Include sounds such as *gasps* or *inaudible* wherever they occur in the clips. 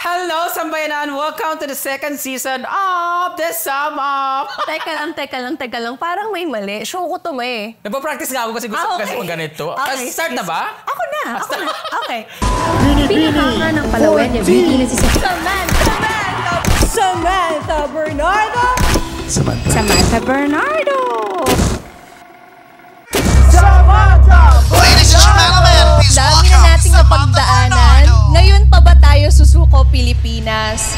Hello, Sambayanan! Welcome to the second season of The Sum Up! *laughs* teka lang, teka lang, teka lang. Parang may mali. Show ko to eh. Nagpa-practice nga ako kasi gusto ah, okay. ko kasi ganito. Ah, okay, start na ba? Ako na, ako na. Okay. Pinakanga ng Palawen yung beauty si Samantha! Samantha! Samantha Bernardo! Samantha. Samantha Bernardo! Samantha Bernardo! Ladies and gentlemen, please welcome Samantha Bernardo! Ngayon pa ba tayo susuko Pilipinas?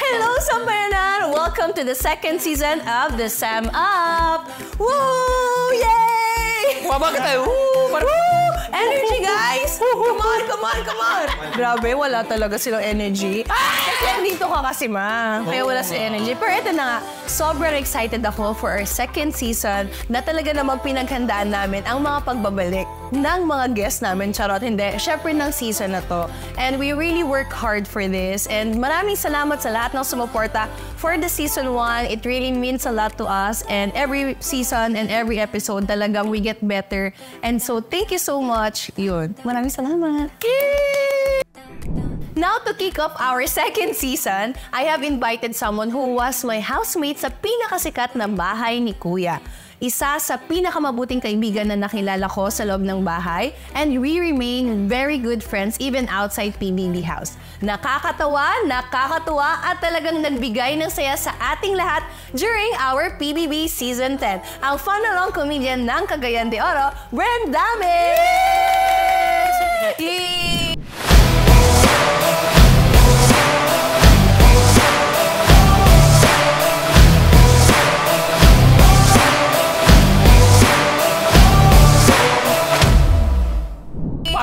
Hello, Sambayanan! Welcome to the second season of The Sam Up! Woo! Yay! Wow, tayo? Woo! Parang... Woo! Energy, guys! Come on, come on, come on! Grabe, wala talaga silang energy. Kasi nandito ka kasi, ma. Kaya wala si energy. Pero ito na nga, sobrang excited ako for our second season na talaga namang pinaghandaan namin ang mga pagbabalik ng mga guests namin. Charot, hindi. Syempre ng season na to. And we really work hard for this. And maraming salamat sa lahat ng sumuporta for the season 1. It really means a lot to us. And every season and every episode talagang we get better. And so thank you so much. Yun. Maraming salamat. Now to kick off our second season, I have invited someone who was my housemate sa pinakasikat na bahay ni Kuya isa sa pinakamabuting kaibigan na nakilala ko sa loob ng bahay and we remain very good friends even outside PBB House. Nakakatawa, nakakatuwa at talagang nagbigay ng saya sa ating lahat during our PBB Season 10. Ang fun along comedian ng Cagayan de Oro, Brent Dame! Yay!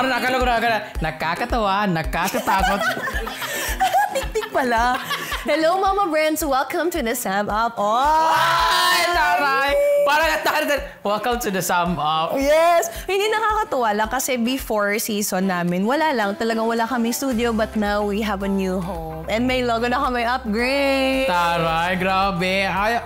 Parang nakalagura ka na, nakakatawa, nakatatakot. *laughs* Tik-tik pala. Hello, Mama Brands. Welcome to the Sam Up. Oh! Ay, taray! Parang natahan welcome to the Sam Up. Yes! Hindi nakakatuwa lang kasi before season namin, wala lang. Talagang wala kami studio but now we have a new home. And may logo na kami upgrade. Taray, grabe. Ay,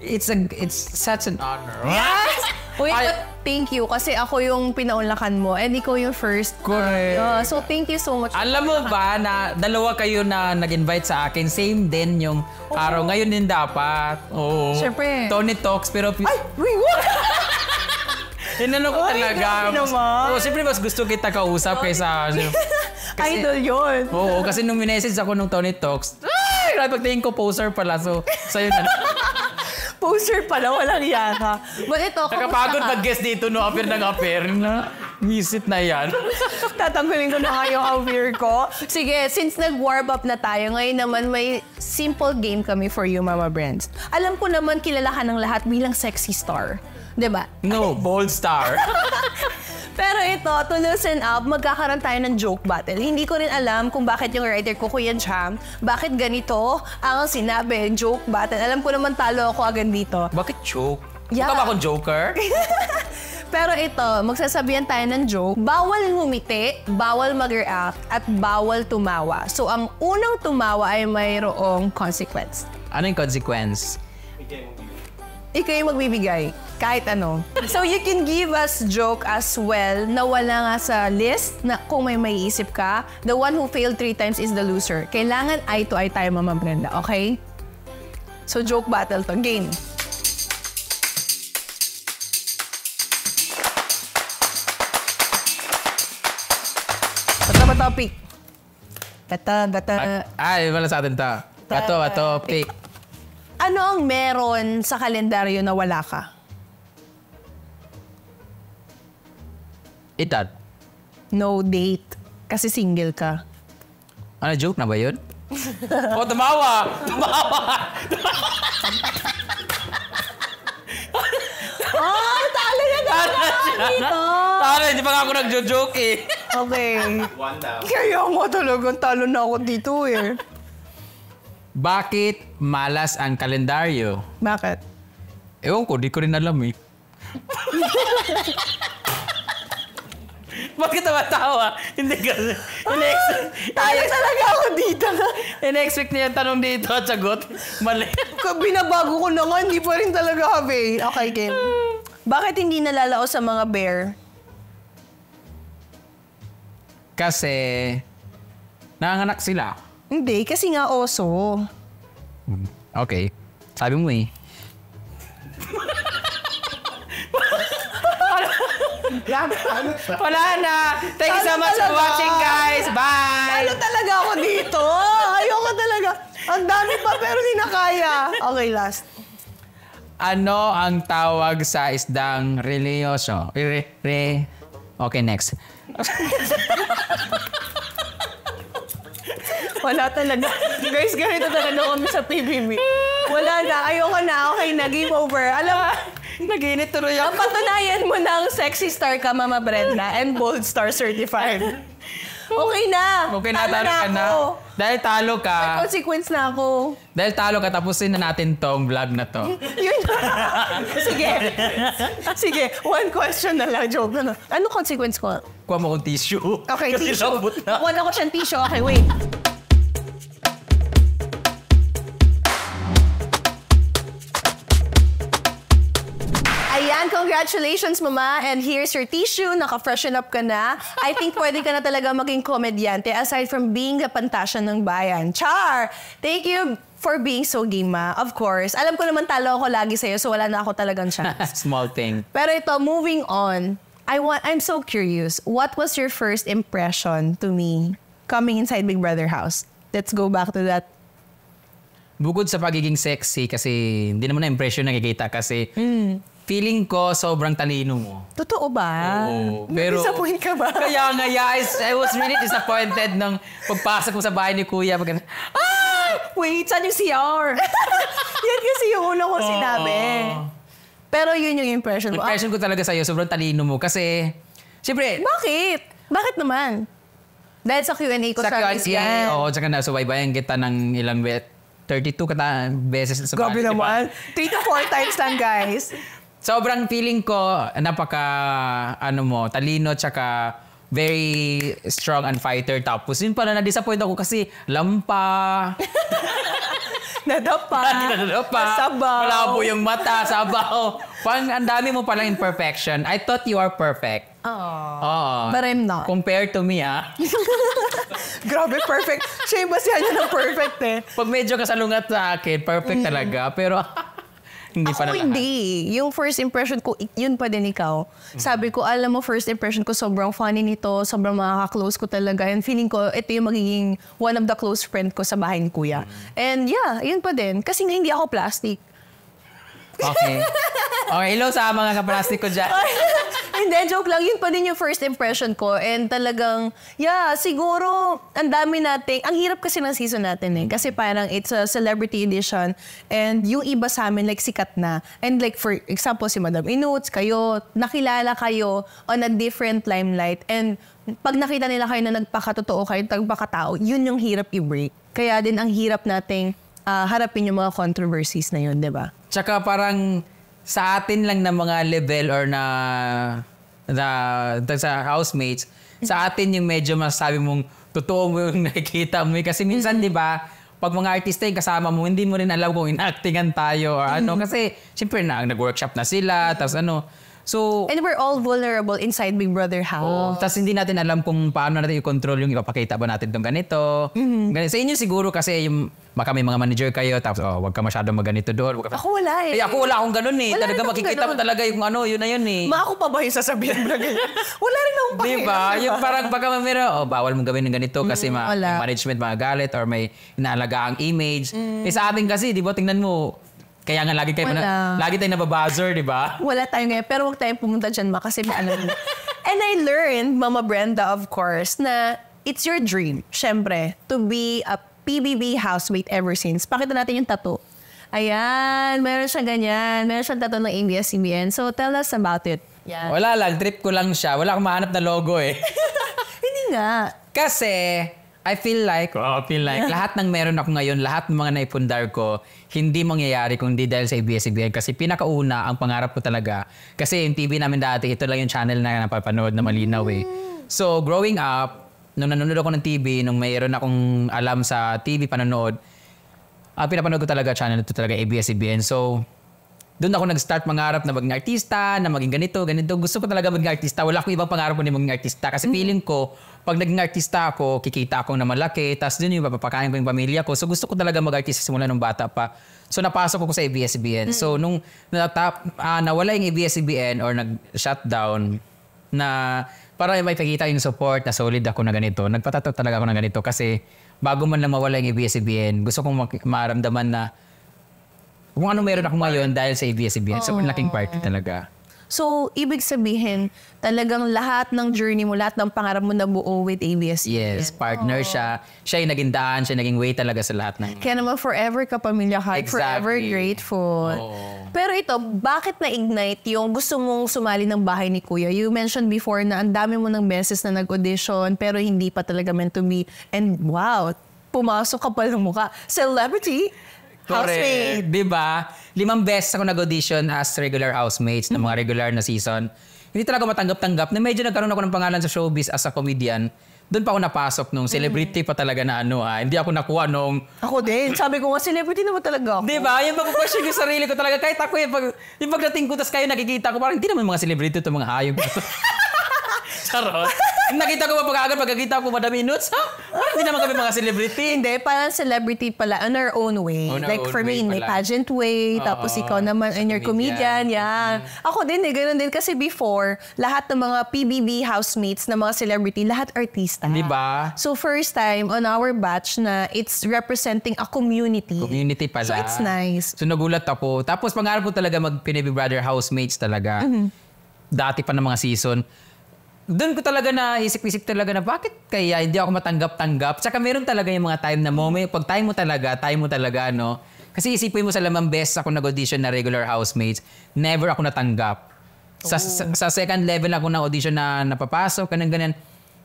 it's a it's such an honor. Yes! Uy, I, but thank you kasi ako yung pinaunlakan mo and ikaw yung first. Correct. Uh, so thank you so much. Alam mo ba na dalawa kayo na nag-invite sa akin, same din yung oh. araw. Ngayon din dapat. Oo. Siyempre. Tony Talks pero... Ay! Wait, what? *laughs* Inano ko talaga. Oo, oh, siyempre mas gusto kita kausap kaysa... Ano. *laughs* kasi, Idol yun. Oo, kasi nung minessage ako nung Tony Talks, ay! Pagtingin ko poser pala. So, sa'yo na. *laughs* Poser pala, walang iya ka. But ito, kumusta Nakapagod mag-guest dito, no? Affair ng affair na. Visit na yan. *laughs* Tatanggalin ko na nga yung aware ko. Sige, since nag-warm up na tayo, ngayon naman may simple game kami for you, Mama Brands. Alam ko naman kilala ka ng lahat bilang sexy star. 'Di ba? No, bold star. *laughs* Pero ito, to loosen up, magkakaroon tayo ng joke battle. Hindi ko rin alam kung bakit yung writer ko, Kuya Jam, bakit ganito ang sinabi, joke battle. Alam ko naman talo ako agad dito. Bakit joke? Yeah. Ikaw ba akong joker? *laughs* Pero ito, magsasabihan tayo ng joke. Bawal humiti, bawal mag-react, at bawal tumawa. So, ang unang tumawa ay mayroong consequence. Ano yung consequence? Ikaw yung magbibigay. Kahit ano. So you can give us joke as well na wala nga sa list na kung may maiisip ka, the one who failed three times is the loser. Kailangan eye to eye tayo, Mama Brenda, okay? So joke battle to. Game. Tama topic. Bata, tata. Ay, wala sa atin ta. Tato, bato, pick. Ano ang meron sa kalendaryo na wala ka? Itad. No date. Kasi single ka. Ano, joke na ba yun? *laughs* oh, tumawa! Tumawa! oh, talo na naman dito! Talo, hindi pa nga ako nagjo-joke eh. Okay. One down. Kaya nga talagang talo na ako dito eh. Bakit malas ang kalendaryo? Bakit? Ewan ko, di ko rin alam eh. Bakit tumatawa? Hindi kasi. In-expect. Tayo talaga ako dito. In-expect niya yung tanong dito at sagot. Mali. Binabago ko na nga, hindi pa rin talaga kami. Okay, Kim. Bakit hindi nalalao sa mga bear? Kasi, nanganak sila. Hindi, kasi nga oso. Okay. Sabi mo eh. ano? Wala na. Thank you so Talo much for watching, guys. Bye! Ano talaga ako dito? Ayoko talaga. Ang dami pa pero hindi na kaya. Okay, last. Ano ang tawag sa isdang religyoso? Re, re. Okay, next. *laughs* Wala talaga. Guys, ganito talaga kami sa PBB. Wala na. Ayoko na. Okay na. Game over. Alam mo, Naginit tuloy ako. Patunayan mo ng sexy star ka, Mama Brenda, and bold star certified. Okay na. Okay na, talo, talo ka na. Dahil talo ka. May consequence na ako. Dahil talo ka, tapusin na natin tong vlog na to. *laughs* Yun. Sige. Sige, one question na lang, joke na. Ano consequence ko? Kuha mo kong tissue. Okay, Kasi tissue. Kuha na ko siyang tissue. Okay, wait. Congratulations, Mama. And here's your tissue. Naka-freshen up ka na. I think *laughs* pwede ka na talaga maging komedyante aside from being the pantasya ng bayan. Char! Thank you for being so game, ma. Of course. Alam ko naman talo ako lagi sa'yo, so wala na ako talagang *laughs* chance. Small thing. Pero ito, moving on. I want, I'm so curious. What was your first impression to me coming inside Big Brother house? Let's go back to that bukod sa pagiging sexy kasi hindi naman na impression nakikita kasi mm feeling ko sobrang talino mo. Totoo ba? Oo. Pero, Disappoint ka ba? kaya nga, yeah, I, was really disappointed nung pagpasok ko sa bahay ni Kuya. Mag- ah! Wait, saan yung CR? *laughs* Yan kasi yung una ko sinabi. Pero yun yung impression ko. Impression ko talaga sa'yo, sobrang talino mo. Kasi, syempre, bakit? Bakit naman? Dahil sa Q&A ko sa, sa Q&A, Instagram. oo, tsaka nasubaybayan kita ng ilang bet. 32 kata beses sa Grabe naman. 3 to 4 times lang, guys. *laughs* sobrang feeling ko napaka ano mo, talino tsaka very strong and fighter. Tapos yun pala, na-disappoint ako kasi lampa. *laughs* nadapa. *laughs* nadapa. Sabaw. Malabo yung mata, sabaw. Pang ang dami mo pala imperfection. I thought you are perfect. Oh. But I'm not. Compared to me, ah. *laughs* Grabe, perfect. Siya yung basihan niya ng perfect, eh. Pag medyo kasalungat sa akin, perfect mm. talaga. Pero hindi pa Ako hindi. Yung first impression ko, yun pa din ikaw. Mm-hmm. Sabi ko, alam mo, first impression ko, sobrang funny nito, sobrang makaka-close ko talaga. And feeling ko, ito yung magiging one of the close friend ko sa bahay ni Kuya. Mm-hmm. And yeah, yun pa din. Kasi hindi ako plastic. Okay. Okay, hello sa mga kaplastik ko dyan. *laughs* Hindi, joke lang. Yun pa din yung first impression ko. And talagang, yeah, siguro, ang dami nating, ang hirap kasi ng season natin eh. Kasi parang it's a celebrity edition. And yung iba sa amin, like, sikat na. And like, for example, si Madam Inuts, kayo, nakilala kayo on a different limelight. And pag nakita nila kayo na nagpakatotoo kayo, nagpakatao, yun yung hirap i-break. Kaya din ang hirap nating uh, harapin yung mga controversies na yun, di ba? Tsaka parang sa atin lang na mga level or na the, the sa housemates, sa mm-hmm. atin yung medyo masasabi mong totoo mo yung *laughs* nakikita mo. Eh. Kasi minsan, mm-hmm. di ba, pag mga artista yung kasama mo, hindi mo rin alam kung inactingan tayo or ano. Mm-hmm. Kasi, syempre, na, nag-workshop na sila, tapos ano. So, And we're all vulnerable inside Big Brother house. Oh, Tapos hindi natin alam kung paano natin i-control yung ipapakita ba natin itong ganito. Mm-hmm. ganito. Sa inyo siguro kasi yung baka may mga manager kayo tapos oh, wag ka masyadong maganito doon. Wag ka, ako wala eh. eh. ako wala akong ganun eh. Wala talaga makikita ganun. mo talaga yung ano, yun na yun eh. Ma ako pa ba yung sasabihin na *laughs* wala rin akong pakialam. Diba? yung parang baka mamira, oh, bawal mong gawin ng ganito mm, kasi mm, ma- management mga galit or may inaalaga ang image. Mm. Eh sa amin kasi, di ba, tingnan mo, kaya nga lagi tayo, na, lagi tayo nababuzzer, di ba? Wala tayo ngayon. Pero huwag tayong pumunta dyan, ma, kasi may alam ano *laughs* And I learned, Mama Brenda, of course, na it's your dream, syempre, to be a PBB housemate ever since. Pakita natin yung tattoo. Ayan, meron siyang ganyan. Meron siyang tattoo ng ABS-CBN. So, tell us about it. Yan. Wala lang, trip ko lang siya. Wala akong mahanap na logo eh. *laughs* Hindi nga. Kasi, I feel like, oh, I feel like, lahat ng meron ako ngayon, lahat ng mga naipundar ko, hindi mangyayari kung hindi dahil sa ABS-CBN kasi pinakauna ang pangarap ko talaga kasi yung TV namin dati ito lang yung channel na napapanood na malinaw eh. So growing up, nung nanonood ako ng TV, nung mayroon akong alam sa TV panonood, uh, pinapanood ko talaga channel ito talaga ABS-CBN. So doon ako nag-start mangarap na maging artista, na maging ganito, ganito. Gusto ko talaga maging artista. Wala akong ibang pangarap kundi maging artista kasi mm. feeling ko pag naging artista ako, kikita ako na malaki, tapos dun yung mapapakain ko yung pamilya ko. So gusto ko talaga mag-artista simula nung bata pa. So napasok ko sa ABS-CBN. Mm. So nung natap, uh, nawala yung ABS-CBN or nag-shutdown na para may pakita yung support na solid ako na ganito. Nagpatato talaga ako na ganito kasi bago man na mawala yung ABS-CBN, gusto kong maramdaman na kung ano meron ako ngayon dahil sa ABS-CBN. Oh. So, laking party talaga. So, ibig sabihin, talagang lahat ng journey mo, lahat ng pangarap mo na buo with ABS. Yes, partner oh. siya. Siya yung naging daan, siya naging way talaga sa lahat ng... Kaya naman forever ka pamilya ka, exactly. forever grateful. Oh. Pero ito, bakit na-ignite yung gusto mong sumali ng bahay ni Kuya? You mentioned before na ang dami mo ng beses na nag-audition pero hindi pa talaga meant to be. And wow, pumasok ka pa ng mukha. Celebrity! Housemate. Di ba? Limang beses ako nag-audition as regular housemates ng mga regular na season. Hindi talaga matanggap-tanggap na medyo nagkaroon ako ng pangalan sa showbiz as a comedian. Doon pa ako napasok nung celebrity pa talaga na ano ah. Hindi ako nakuha nung... Ako din. Sabi ko nga, celebrity naman talaga ako. Di ba? Yung mag-question yung sarili ko talaga. Kahit ako yung, pag, yung pagdating ko, tas kayo nakikita ko, parang hindi naman mga celebrity itong mga hayop. *laughs* Charot. Nakita ko pa pagkaagad pagkakita ko madami nudes. Ha? Parang hindi naman kami mga celebrity. hindi, parang celebrity pala on our own way. On like own for way me, in my pageant way. Oo, tapos ikaw naman in your comedian. comedian. Yeah. Mm. Ako din eh, ganun din. Kasi before, lahat ng mga PBB housemates na mga celebrity, lahat artista. Di ba? So first time on our batch na it's representing a community. Community pala. So it's nice. So nagulat ako. Tapos pangarap ko talaga mag Pinay Big Brother housemates talaga. Mm-hmm. Dati pa ng mga season doon ko talaga na isip-isip talaga na bakit kaya hindi ako matanggap-tanggap. Tsaka meron talaga yung mga time na moment, pag time mo talaga, time mo talaga, no? Kasi isipin mo sa lamang beses ako nag-audition na regular housemates, never ako natanggap. Sa, sa, oh. sa second level ako na audition na napapasok, kanang ganyan.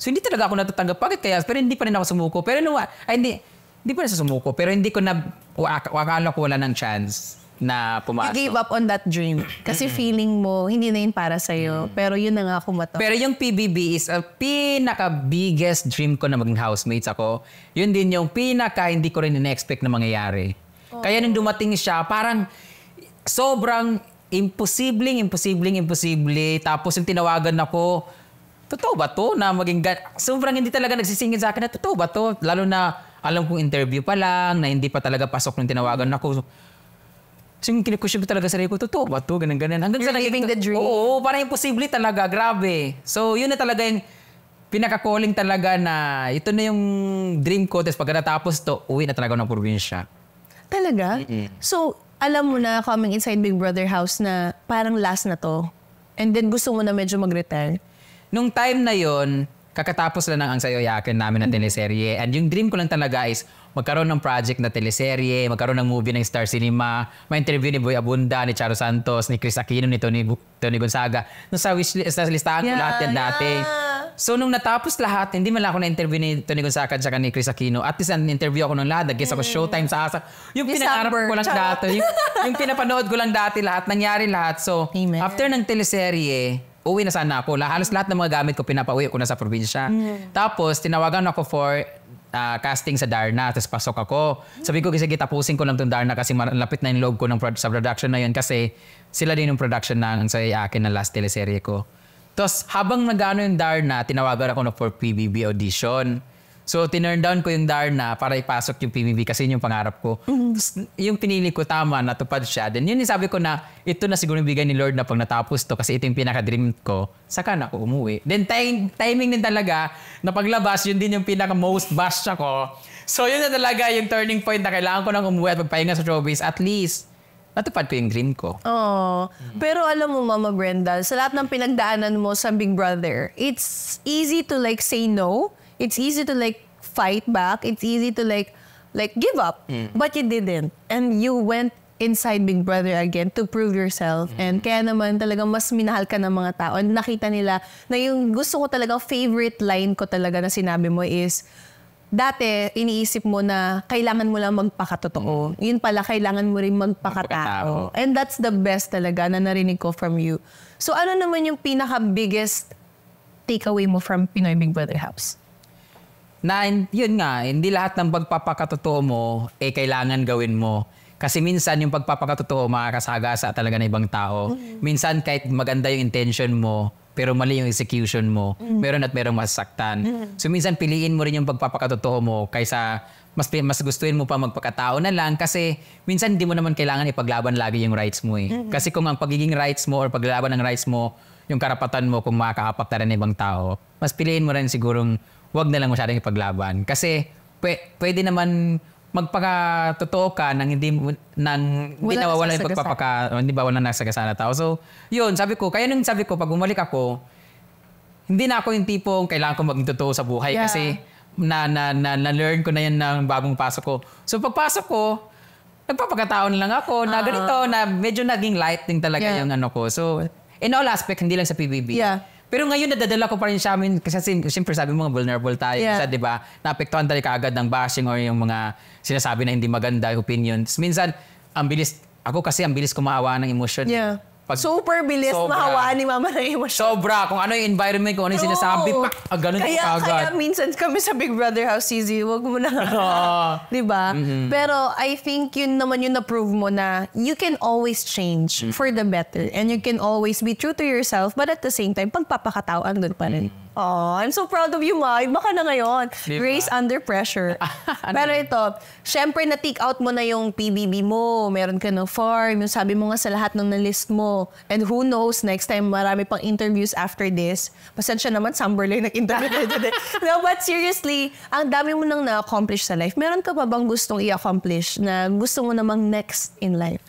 So hindi talaga ako natatanggap. Bakit kaya? Pero hindi pa rin ako sumuko. Pero no, ay, ah, hindi, hindi pa rin sa sumuko. Pero hindi ko na, o, akala ko wala ng chance na pumasok. You gave up on that dream. Kasi feeling mo, hindi na yun para sa'yo. Mm. Pero yun na nga kumatok. Pero yung PBB is a pinaka-biggest dream ko na maging housemates ako. Yun din yung pinaka hindi ko rin in-expect na mangyayari. Oh. Kaya nung dumating siya, parang sobrang imposibleng, imposibleng, imposible. Tapos yung tinawagan ako, totoo ba to na maging... Sobrang hindi talaga nagsisingin sa akin na totoo ba to? Lalo na alam kong interview pa lang, na hindi pa talaga pasok nung tinawagan ako. So yung kinukusyob talaga sa ko, totoo ba to? Ganun, ganun. Hanggang You're sa living the dream. Oo, parang imposible talaga. Grabe. So yun na talaga yung pinaka-calling talaga na ito na yung dream ko. Tapos pag natapos to, uwi na talaga ng probinsya. Talaga? Mm-mm. So alam mo na coming inside Big Brother house na parang last na to. And then gusto mo na medyo mag-retire. Nung time na yon kakatapos lang ng ang sayo yakin namin na mm-hmm. teleserye. And yung dream ko lang talaga is, magkaroon ng project na teleserye, magkaroon ng movie ng Star Cinema, may interview ni Boy Abunda, ni Charo Santos, ni Chris Aquino, ni Tony, Tony Gonzaga. No, sa, wish, sa listahan yeah, ko lahat yan yeah. dati. So nung natapos lahat, hindi man lang ako na-interview ni Tony Gonzaga at ni Chris Aquino. At least na-interview ako nung lahat. Nag-guess ako mm. showtime sa ASA. Yung December, pinangarap ko lang dati. Yung, yung pinapanood ko lang dati lahat. Nangyari lahat. So Amen. after ng teleserye, uwi na sana ako. Halos lahat ng mga gamit ko pinapauwi ko na sa probinsya. Mm. Tapos tinawagan ako for uh, casting sa Darna. Tapos pasok ako. Sabi ko kasi tapusin ko lang tong Darna kasi malapit na yung log ko ng pro- sa production na yun kasi sila din yung production ng sa akin na last teleserye ko. Tapos habang nagano yung Darna, tinawagan ako na for PBB audition. So, tinurn down ko yung Darna para ipasok yung PBB kasi yun yung pangarap ko. Mm-hmm. yung pinili ko, tama, natupad siya. Then, yun yung sabi ko na, ito na siguro bigay ni Lord na pag natapos to kasi ito yung pinaka-dream ko, saka na ako umuwi. Then, time, timing din talaga, na paglabas, yun din yung pinaka-most bash ako. So, yun na talaga yung turning point na kailangan ko nang umuwi at magpahinga sa showbiz. At least, natupad ko yung dream ko. Oh, pero alam mo Mama Brenda, sa lahat ng pinagdaanan mo sa Big Brother, it's easy to like say no it's easy to like fight back. It's easy to like like give up. Mm. But you didn't. And you went inside Big Brother again to prove yourself. mm And kaya naman talaga mas minahal ka ng mga tao. And nakita nila na yung gusto ko talaga, favorite line ko talaga na sinabi mo is, dati iniisip mo na kailangan mo lang magpakatotoo. mm Yun pala, kailangan mo rin magpakatao. magpakatao. And that's the best talaga na narinig ko from you. So ano naman yung pinaka-biggest takeaway mo from Pinoy Big Brother House? na yun nga, hindi lahat ng pagpapakatotoo mo eh kailangan gawin mo. Kasi minsan yung pagpapakatotoo sa talaga ng ibang tao. Mm-hmm. Minsan kahit maganda yung intention mo, pero mali yung execution mo, mm-hmm. meron at merong masasaktan. Mm-hmm. So minsan piliin mo rin yung pagpapakatotoo mo kaysa mas mas gustuin mo pa magpakatao na lang kasi minsan hindi mo naman kailangan ipaglaban lagi yung rights mo eh. Mm-hmm. Kasi kung ang pagiging rights mo or paglaban ng rights mo, yung karapatan mo kung makakapakta ng ibang tao, mas piliin mo rin sigurong wag na lang masyadong ipaglaban. Kasi pe, pwede naman magpaka-totoo ka nang hindi nang hindi nawawala yung pagpapaka hindi ba wala nagsagasaan na tao. So, yun, sabi ko, kaya nung sabi ko pag bumalik ako, hindi na ako yung tipong kailangan ko maging sa buhay yeah. kasi na, na, na, na learn ko na yan ng bagong pasok ko. So pagpasok ko, na lang ako na ah. ganito, na medyo naging lighting talaga yeah. yung ano ko. So in all aspects, hindi lang sa PBB. Yeah. Pero ngayon, nadadala ko pa rin siya amin kasi siyempre sabi mo, vulnerable tayo. Yeah. Kasi, di ba, naapektuhan talaga agad ng bashing or yung mga sinasabi na hindi maganda, opinions. Minsan, ang bilis, ako kasi ang bilis kumaawa ng emotion. Yeah. Pag, Super bilis sobra. ni Mama na emosyon. Sobra. Kung ano yung environment, ko ano yung sinasabi, pa ah, ganun kaya, agad. Kaya minsan kami sa Big Brother House, easy wag mo na. *laughs* Ah. *laughs* di ba? Mm-hmm. Pero I think yun naman yung na-prove mo na you can always change mm-hmm. for the better. And you can always be true to yourself, but at the same time, pagpapakatao andun pa rin. Mm-hmm. Oh, I'm so proud of you, Ma. Baka na ngayon. Diba? Grace under pressure. *laughs* ano Pero ito, syempre na-take out mo na yung PBB mo. Meron ka ng farm. Yung sabi mo nga sa lahat ng na-list mo. And who knows, next time marami pang interviews after this. Pasensya naman, Sumber lang nag-interview *laughs* today. no, but seriously, ang dami mo nang na-accomplish sa life. Meron ka pa bang gustong i-accomplish na gusto mo namang next in life?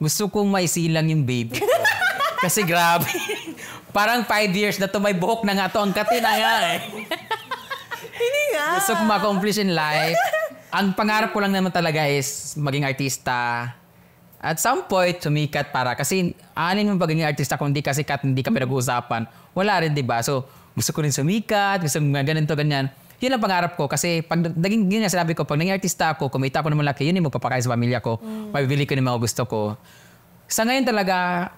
Gusto kong maisilang yung baby ko. *laughs* Kasi grabe. Parang 5 years na to may buhok na nga to. Ang kati na nga eh. *laughs* Hindi nga. Gusto ko ma-accomplish in life. Ang pangarap ko lang naman talaga is maging artista. At some point, sumikat para. Kasi anin mo pagiging artista kung hindi ka sikat, hindi ka pinag-uusapan. Wala rin, di ba? So, gusto ko rin sumikat, gusto ko ganito, ganyan. Yun ang pangarap ko kasi pag naging yun nga sinabi ko, pag naging artista ako, kumita ako ng malaki, yun yung magpapakain sa pamilya ko, mm. mabibili ko ng mga gusto ko. Sa ngayon talaga,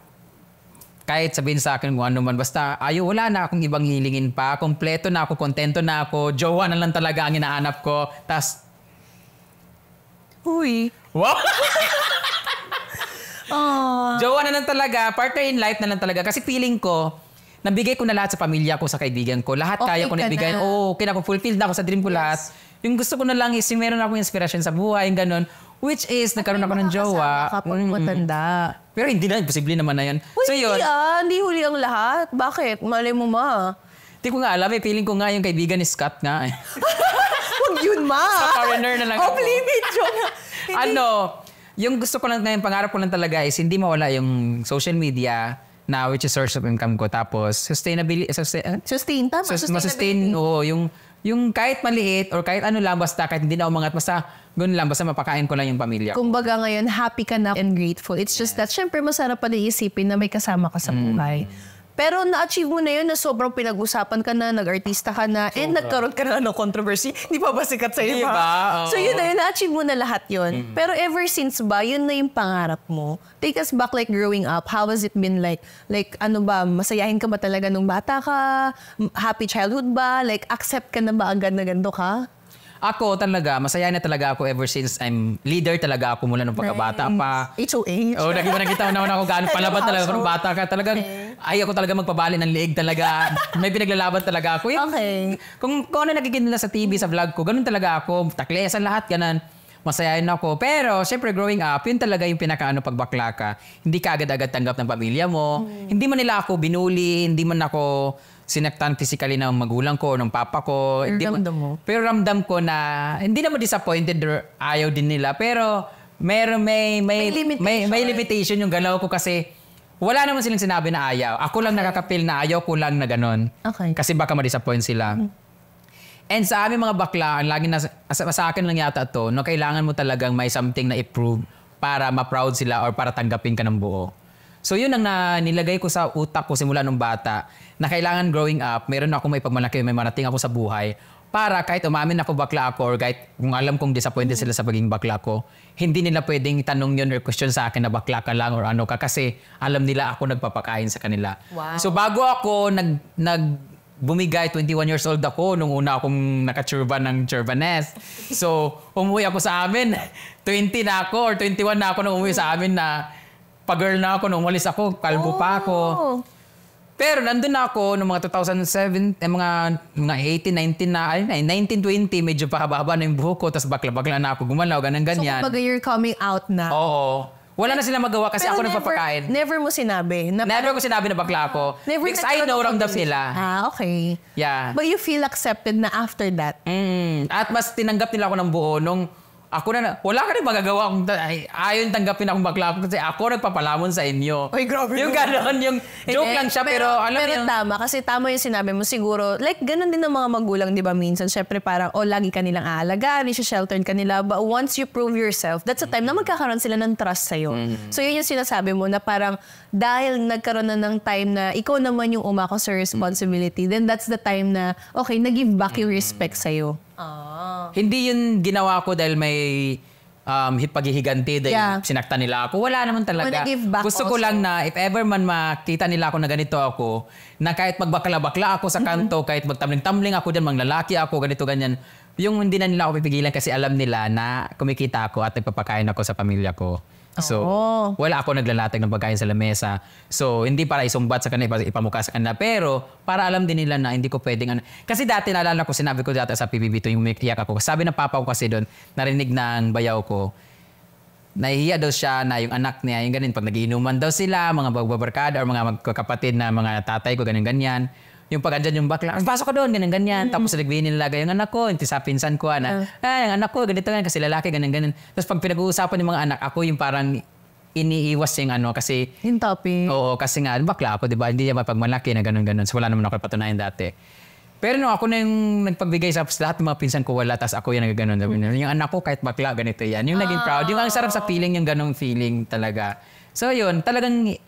kahit sabihin sa akin kung ano man, basta ayo wala na akong ibang hilingin pa. Kompleto na ako, kontento na ako, jowa na lang talaga ang inaanap ko. tas... uy. Wow! Aww. *laughs* Ah. Jowa na lang talaga, partner in life na lang talaga. Kasi feeling ko, nabigay ko na lahat sa pamilya ko, sa kaibigan ko. Lahat okay kaya ko nabigay. Oo, oh, okay na ako. na ako sa dream ko yes. lahat. Yung gusto ko na lang is yung meron akong inspiration sa buhay, yung ganun. Which is, nagkaroon ako ng jowa. Kapag mm-hmm. matanda. Pero hindi na, imposible naman na yan. Uy, so, yun, hindi ah, hindi huli ang lahat. Bakit? Malay mo ma. Hindi ko nga alam eh, feeling ko nga yung kaibigan ni Scott nga eh. *laughs* Huwag yun ma! Sa foreigner na lang Off limit yun. ano, yung gusto ko lang ngayon, pangarap ko lang talaga is hindi mawala yung social media na which is source of income ko. Tapos, sustainability, sustain, uh, ah? Sustain, tama. sus- masustain, oo, yung yung kahit maliit or kahit ano lang, basta kahit hindi na umangat, basta ganun lang, basta mapakain ko lang yung pamilya. Ko. Kumbaga ngayon, happy ka na and grateful. It's just that, syempre, masarap pala isipin na may kasama ka sa mm. buhay. Mm. Pero na-achieve mo na yun na sobrang pinag-usapan ka na, nag-artista ka na, Sobra. and nagkaroon ka na ng controversy. Hindi *laughs* pa ba sikat sa'yo ba? Diba? So yun na yun, na-achieve mo na lahat yun. Mm-hmm. Pero ever since ba, yun na yung pangarap mo? Take us back like growing up. How has it been like? Like ano ba, masayahin ka ba talaga nung bata ka? Happy childhood ba? Like accept ka na ba agad na ganito ka? Ako talaga, masaya na talaga ako ever since I'm leader talaga ako mula nung pagkabata pa. HOH. Oo, oh, nakita nakita ko naman ako gaano *laughs* palaban talaga from bata ka. Talagang ay ako talaga magpabali ng leeg talaga. *laughs* May pinaglalaban talaga ako. Yung, okay. Kung, kung ano nakikita nila sa TV, sa vlog ko, ganun talaga ako. Taklesan lahat, ganun masayain ako. Pero, syempre, growing up, yun talaga yung pinakaano pagbakla ka. Hindi ka agad-agad tanggap ng pamilya mo. Mm. Hindi man nila ako binuli, hindi man ako sinaktan physically ng magulang ko, ng papa ko. Ramdam mo. Pero ramdam ko na, hindi naman disappointed or ayaw din nila. Pero meron may, may, may, limitation. may, may limitation yung galaw ko kasi wala naman silang sinabi na ayaw. Ako lang nakakapil na ayaw ko lang na ganun. Okay. Kasi baka ma-disappoint sila. Mm-hmm. And sa aming mga bakla, ang lagi na sa, sa akin lang yata to, no kailangan mo talagang may something na i-prove para ma-proud sila or para tanggapin ka ng buo. So yun ang na, nilagay ko sa utak ko simula nung bata na kailangan growing up, meron ako may pagmalaki, may marating ako sa buhay, para kahit umamin ako bakla ako or kahit kung alam kong disappointed mm. sila sa pagiging bakla ko, hindi nila pwedeng tanong yun or question sa akin na bakla ka lang or ano ka kasi alam nila ako nagpapakain sa kanila. Wow. So bago ako nag, nag bumigay, 21 years old ako nung una akong nakaturban ng Turbanes. So, umuwi ako sa amin. 20 *laughs* na ako or 21 na ako nung umuwi sa amin na pag-girl na ako nung umalis ako, kalbo oh. pa ako. Oh. Pero nandun na ako noong mga 2007, eh, mga, mga 18, 19 na, ay, na, 19, 20, medyo pahaba-haba na yung buhok ko, tapos bakla-bakla na ako gumalaw, ganun, ganyan. So, kumbaga you're coming out na. Oo. Wala na silang magawa kasi Pero ako never, nagpapakain. Never mo sinabi. Na never ko sinabi na bakla ako. *gasps* Never because I know ramdam nila. Ah, okay. Yeah. But you feel accepted na after that. Mm. At mas tinanggap nila ako ng buo nung ako na, wala ka rin magagawa kung ay, ayaw tanggapin akong baklap kasi ako nagpapalamon sa inyo. Ay, grabe. Yung gano'n, yung eh, joke eh, lang siya, pero, pero alam Pero yung, tama, kasi tama yung sinabi mo siguro. Like, gano'n din ng mga magulang, di ba, minsan. syempre, parang, oh, lagi ka nilang aalagaan, isi-sheltered ka nila. But once you prove yourself, that's the time na magkakaroon sila ng trust sa'yo. Mm-hmm. So, yun yung sinasabi mo na parang, dahil nagkaroon na ng time na ikaw naman yung umako sa responsibility, mm-hmm. then that's the time na, okay, nag-give back yung mm-hmm. respect sa'yo. Oh. Hindi yun ginawa ko dahil may um, paghihiganti dahil yeah. sinaktan nila ako. Wala naman talaga. Gusto ko lang na if ever man makita nila ako na ganito ako, na kahit magbakla-bakla ako sa mm-hmm. kanto, mm-hmm. kahit magtamling-tamling ako dyan, manglalaki ako, ganito-ganyan, yung hindi na nila ako pipigilan kasi alam nila na kumikita ako at nagpapakain ako sa pamilya ko. So, Oo. wala ako naglalatag ng pagkain sa lamesa. So, hindi para isumbat sa kanila, ipamukha sa kanila. Pero, para alam din nila na hindi ko pwedeng... Ano. Kasi dati, naalala ko, sinabi ko dati sa PBB to, yung umiiyak ako. Sabi ng papa ko kasi doon, narinig ng bayaw ko, nahihiya daw siya na yung anak niya, yung ganun, pag nagiinuman daw sila, mga magbabarkada or mga magkakapatid na mga tatay ko, ganun-ganyan yung pag andyan yung bakla, pasok ko doon, ganyan-ganyan. Mm-hmm. Tapos nagbihin nila yung anak ko, yung sa pinsan ko, ana, uh. ah, yung anak ko, ganito yan, kasi lalaki, ganyan-ganyan. Tapos pag pinag-uusapan yung mga anak, ako yung parang iniiwas yung ano kasi yung topic. Oo, kasi nga bakla ako, 'di ba? Hindi niya mapagmalaki na ganun ganun. So wala naman ako patunayan dati. Pero no, ako na yung nagpagbigay sa lahat ng mga pinsan ko wala, tapos ako yung nagaganon. Mm. Yung anak ko kahit bakla, ganito yan. Yung naging proud. Yung ang sarap sa ah. feeling, yung ganong feeling talaga. So yun, talagang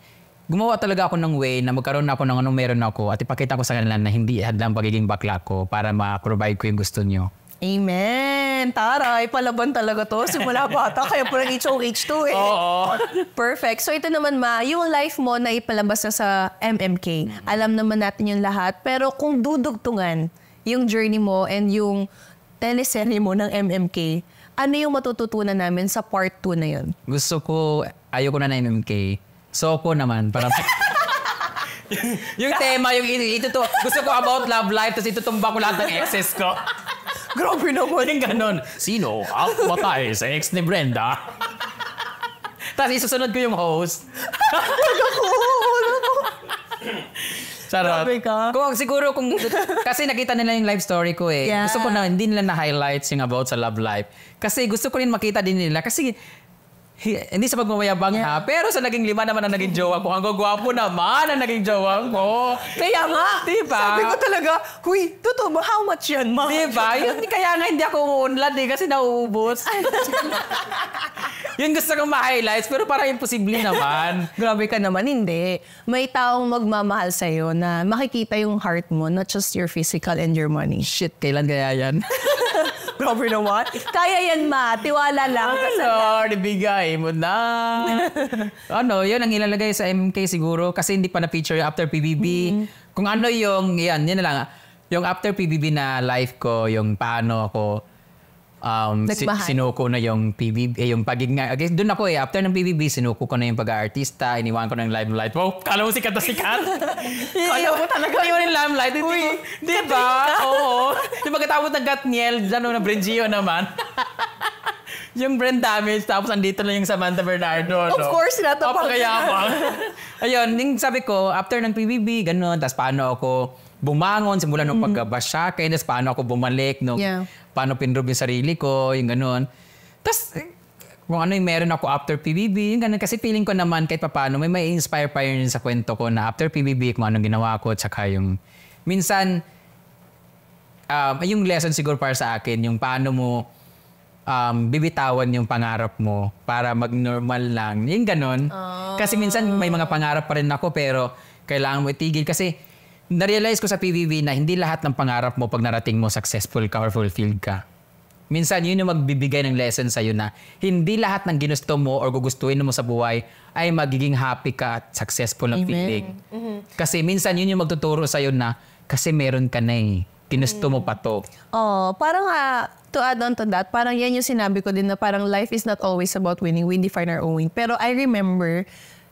gumawa talaga ako ng way na magkaroon na ako ng anong meron ako at ipakita ko sa kanila na hindi hadlang pagiging bakla ko para ma-provide ko yung gusto nyo. Amen! Taray, palaban talaga to. Simula *laughs* bata, kaya po ng HOH to eh. Oo. Perfect. So ito naman ma, yung life mo na ipalabas na sa MMK. Alam naman natin yung lahat. Pero kung dudugtungan yung journey mo and yung teleserye mo ng MMK, ano yung matututunan namin sa part 2 na yun? Gusto ko, ayoko na na MMK Soko naman. Para *laughs* yung tema, yung ito to, gusto ko about love life, tapos itutumba ko lahat ng exes ko. *laughs* Grabe naman. Yung ganun. Sino ang matay sa ex ni Brenda? tapos isusunod ko yung host. Ako, *laughs* ako. ka. Kung siguro kung kasi nakita nila yung life story ko eh. Yeah. Gusto ko na hindi nila na highlights yung about sa love life. Kasi gusto ko rin makita din nila kasi hindi sa pagmamayabang yeah. ha, pero sa naging lima naman ang naging jowa ko, ang gwapo naman ang naging jowa ko. Kaya nga, diba? sabi ko talaga, huy, totoo ba, how much yan, ma? Diba? Yun, kaya nga hindi ako unlad eh, kasi nauubos. *laughs* yun gusto kong ma-highlights, pero parang imposible naman. *laughs* Grabe ka naman, hindi. May taong magmamahal sa'yo na makikita yung heart mo, not just your physical and your money. Shit, kailan kaya yan? *laughs* over na what? Kaya yan, ma. Tiwala lang. Oh, ano? Lord, ibigay mo na. *laughs* ano, yun ang ilalagay sa MK siguro kasi hindi pa na-feature yung after PBB. Mm-hmm. Kung ano yung, yan, yan na lang. Yung after PBB na life ko, yung paano ako um, Nagmahal. si, sinuko na yung PBB, eh, yung pagig ah, Okay, doon ako eh, after ng PBB, sinuko ko na yung pag-aartista, iniwan ko na yung limelight. Wow, kala mo sikat na sikat? *laughs* kala mo talaga yun yung limelight. Uy, di ba? *laughs* Oo. Di pagkatapos ng Gatniel, ano na Brengio naman. *laughs* yung brand damage, tapos andito na yung Samantha Bernardo. Of no? course, natapang. Apakayapang. Ayun, yung sabi ko, after ng PBB, ganun, tapos paano ako bumangon, simula nung mm-hmm. pagka-bash sa paano ako bumalik, no yeah. paano pinrove yung sarili ko, yung ganun. tas eh, kung ano yung meron ako after PBB, yung ganun. Kasi feeling ko naman kahit paano, may may inspire pa yun sa kwento ko na after PBB, kung anong ginawa ko, tsaka yung, minsan, um, yung lesson siguro para sa akin, yung paano mo um, bibitawan yung pangarap mo para mag-normal lang. Yung ganun. Oh. Kasi minsan may mga pangarap pa rin ako pero kailangan mo itigil kasi narealize ko sa PBB na hindi lahat ng pangarap mo pag narating mo successful ka or fulfilled ka. Minsan yun yung magbibigay ng lesson sa iyo na hindi lahat ng ginusto mo or gugustuhin mo sa buhay ay magiging happy ka at successful ng feeling. Mm-hmm. Kasi minsan yun yung magtuturo sa iyo na kasi meron ka na eh. Ginusto mm. mo pa to. Oh, parang uh, to add on to that, parang yan yung sinabi ko din na parang life is not always about winning. We define our own win. Pero I remember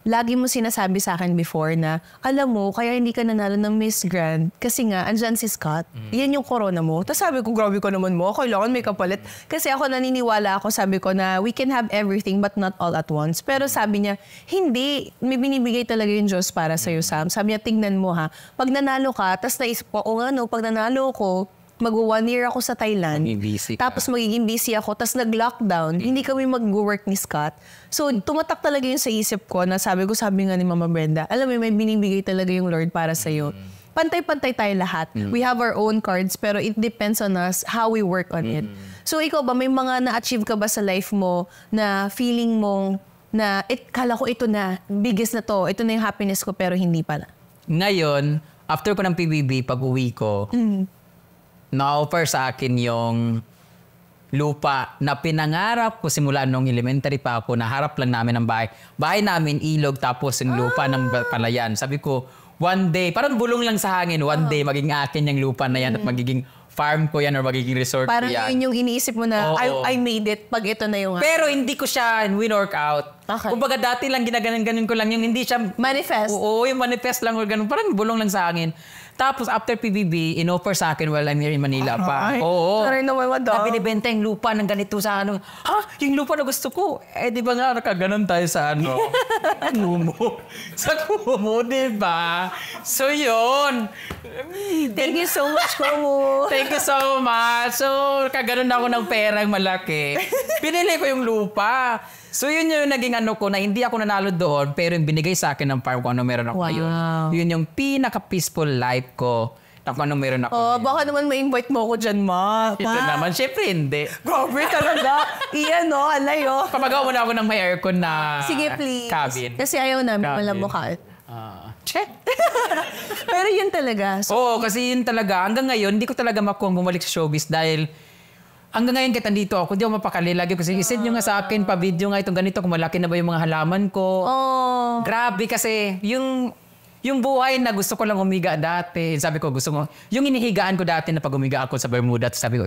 lagi mo sinasabi sa akin before na, alam mo, kaya hindi ka nanalo ng Miss Grand kasi nga, andyan si Scott. Mm. Yan yung corona mo. Tapos sabi ko, grabe ko naman mo, kailangan may kapalit. Kasi ako naniniwala ako, sabi ko na, we can have everything but not all at once. Pero mm. sabi niya, hindi, may binibigay talaga yung Diyos para sa'yo, mm. Sam. Sabi niya, tingnan mo ha. Pag nanalo ka, tapos naisip ko, o oh, ano, pag nanalo ko, magwa one year ako sa Thailand. Busy ka. Tapos magiging busy ako. Tapos nag-lockdown. Mm. Hindi kami mag-work ni Scott. So, tumatak talaga yun sa isip ko na sabi ko, sabi nga ni Mama Brenda, alam mo, may binibigay talaga yung Lord para sa'yo. Mm. Pantay-pantay tayo lahat. Mm. We have our own cards, pero it depends on us how we work on mm. it. So, ikaw ba, may mga na-achieve ka ba sa life mo na feeling mong na it, kala ko ito na, biggest na to, ito na yung happiness ko, pero hindi pala? Ngayon, after ko ng PBB, pag uwi ko, mm na-offer sa akin yung lupa na pinangarap ko simula nung elementary pa ako, na harap lang namin ang bahay. Bahay namin, ilog, tapos yung lupa ah. ng palayan. Sabi ko, one day, parang bulong lang sa hangin, one oh. day magiging akin yung lupa na yan mm. at magiging farm ko yan or magiging resort parang ko yan. Parang yun yung iniisip mo na, oh, I, oh. I made it pag ito na yung... Pero hindi ko siya win-work out. Okay. Kumbaga dati lang, ginaganan-ganan ko lang yung hindi siya... Manifest. Oo, yung manifest lang or ganun. Parang bulong lang sa hangin. Tapos after PBB, inoffer sa akin while I'm here in Manila pa. Oo. Sorry naman, madam. Na binibenta yung lupa ng ganito sa ano. Ha? Yung lupa na gusto ko. Eh, di ba nga nakaganon tayo sa ano? Kumo. *laughs* Ano sa Kumo, di ba? So, yun. Thank you so much, Kumo. *laughs* Thank you so much. So, kaganon ako ng perang malaki. Pinili ko yung lupa. So yun yung naging ano ko na hindi ako nanalo doon pero yung binigay sa akin ng farm ko ano meron ako wow. ngayon. Yun yung pinaka-peaceful life ko na kung ano meron ako. Oh, baka naman ma-invite mo ko dyan, ma. Ito ma. naman, syempre hindi. Grabe talaga. Iyan, no? Alay, oh. Papagawa mo na ako ng may aircon na Sige, please. cabin. Kasi ayaw namin cabin. malamukha. Uh, ah. che. *laughs* Pero yun talaga. So, Oo, kasi yun talaga. Hanggang ngayon, hindi ko talaga makuha bumalik sa showbiz dahil Hanggang ngayon kita dito ako, hindi ako lagi kasi uh, isend nyo nga sa akin pa video nga itong ganito kung malaki na ba yung mga halaman ko. Oh. Grabe kasi yung yung buhay na gusto ko lang umiga dati. Sabi ko gusto mo, yung inihigaan ko dati na pag umiga ako sa Bermuda, sabi ko,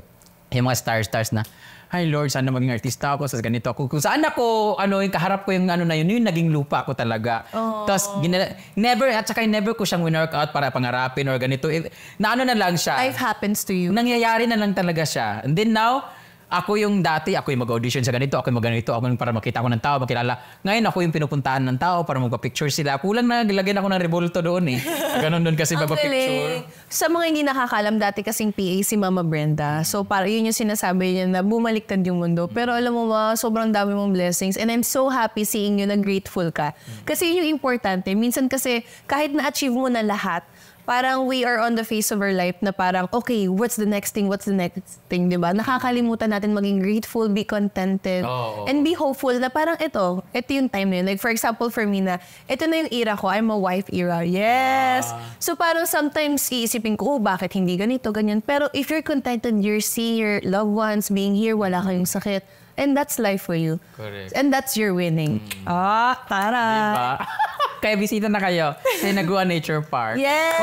yung mga star stars na Hi Lord, sana maging artista ako sa ganito ako. Kung saan ako, ano, yung kaharap ko yung ano na yun, yun naging lupa ako talaga. Oh. Tapos, gina- never, at saka never ko siyang win-workout para pangarapin or ganito. Eh, na ano na lang siya. Life happens to you. Nangyayari na lang talaga siya. And then now, ako yung dati, ako yung mag-audition sa ganito, ako yung mag-ganito, ako yung para makita ko ng tao, makilala. Ngayon ako yung pinupuntahan ng tao para magpa-picture sila. Kulang na, nilagyan ako ng revolto doon eh. Ganun doon kasi magpa-picture. Sa mga hindi nakakalam dati kasing PA si Mama Brenda. So para yun yung sinasabi niya na bumaliktad yung mundo. Pero alam mo ba, sobrang dami mong blessings and I'm so happy seeing you na grateful ka. Kasi yun yung importante. Minsan kasi kahit na-achieve mo na lahat, parang we are on the face of our life na parang, okay, what's the next thing, what's the next thing, di ba? Nakakalimutan natin maging grateful, be contented, oh. and be hopeful na parang ito, ito yung time na yun. Like for example, for me na, ito na yung era ko, I'm a wife era. Yes! Ah. So parang sometimes iisipin ko, oh, bakit hindi ganito, ganyan. Pero if you're contented, you're seeing your loved ones being here, wala kayong sakit, And that's life for you. Correct. And that's your winning. Mm. Ah, tara. Diba? *laughs* Kaya bisita na kayo sa Nagua Nature Park. Yes!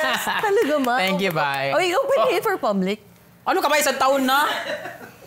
*laughs* Talaga ma. Thank you, bye. Oy, oh, open oh. it for public. Ano ka ba? Isang taon na?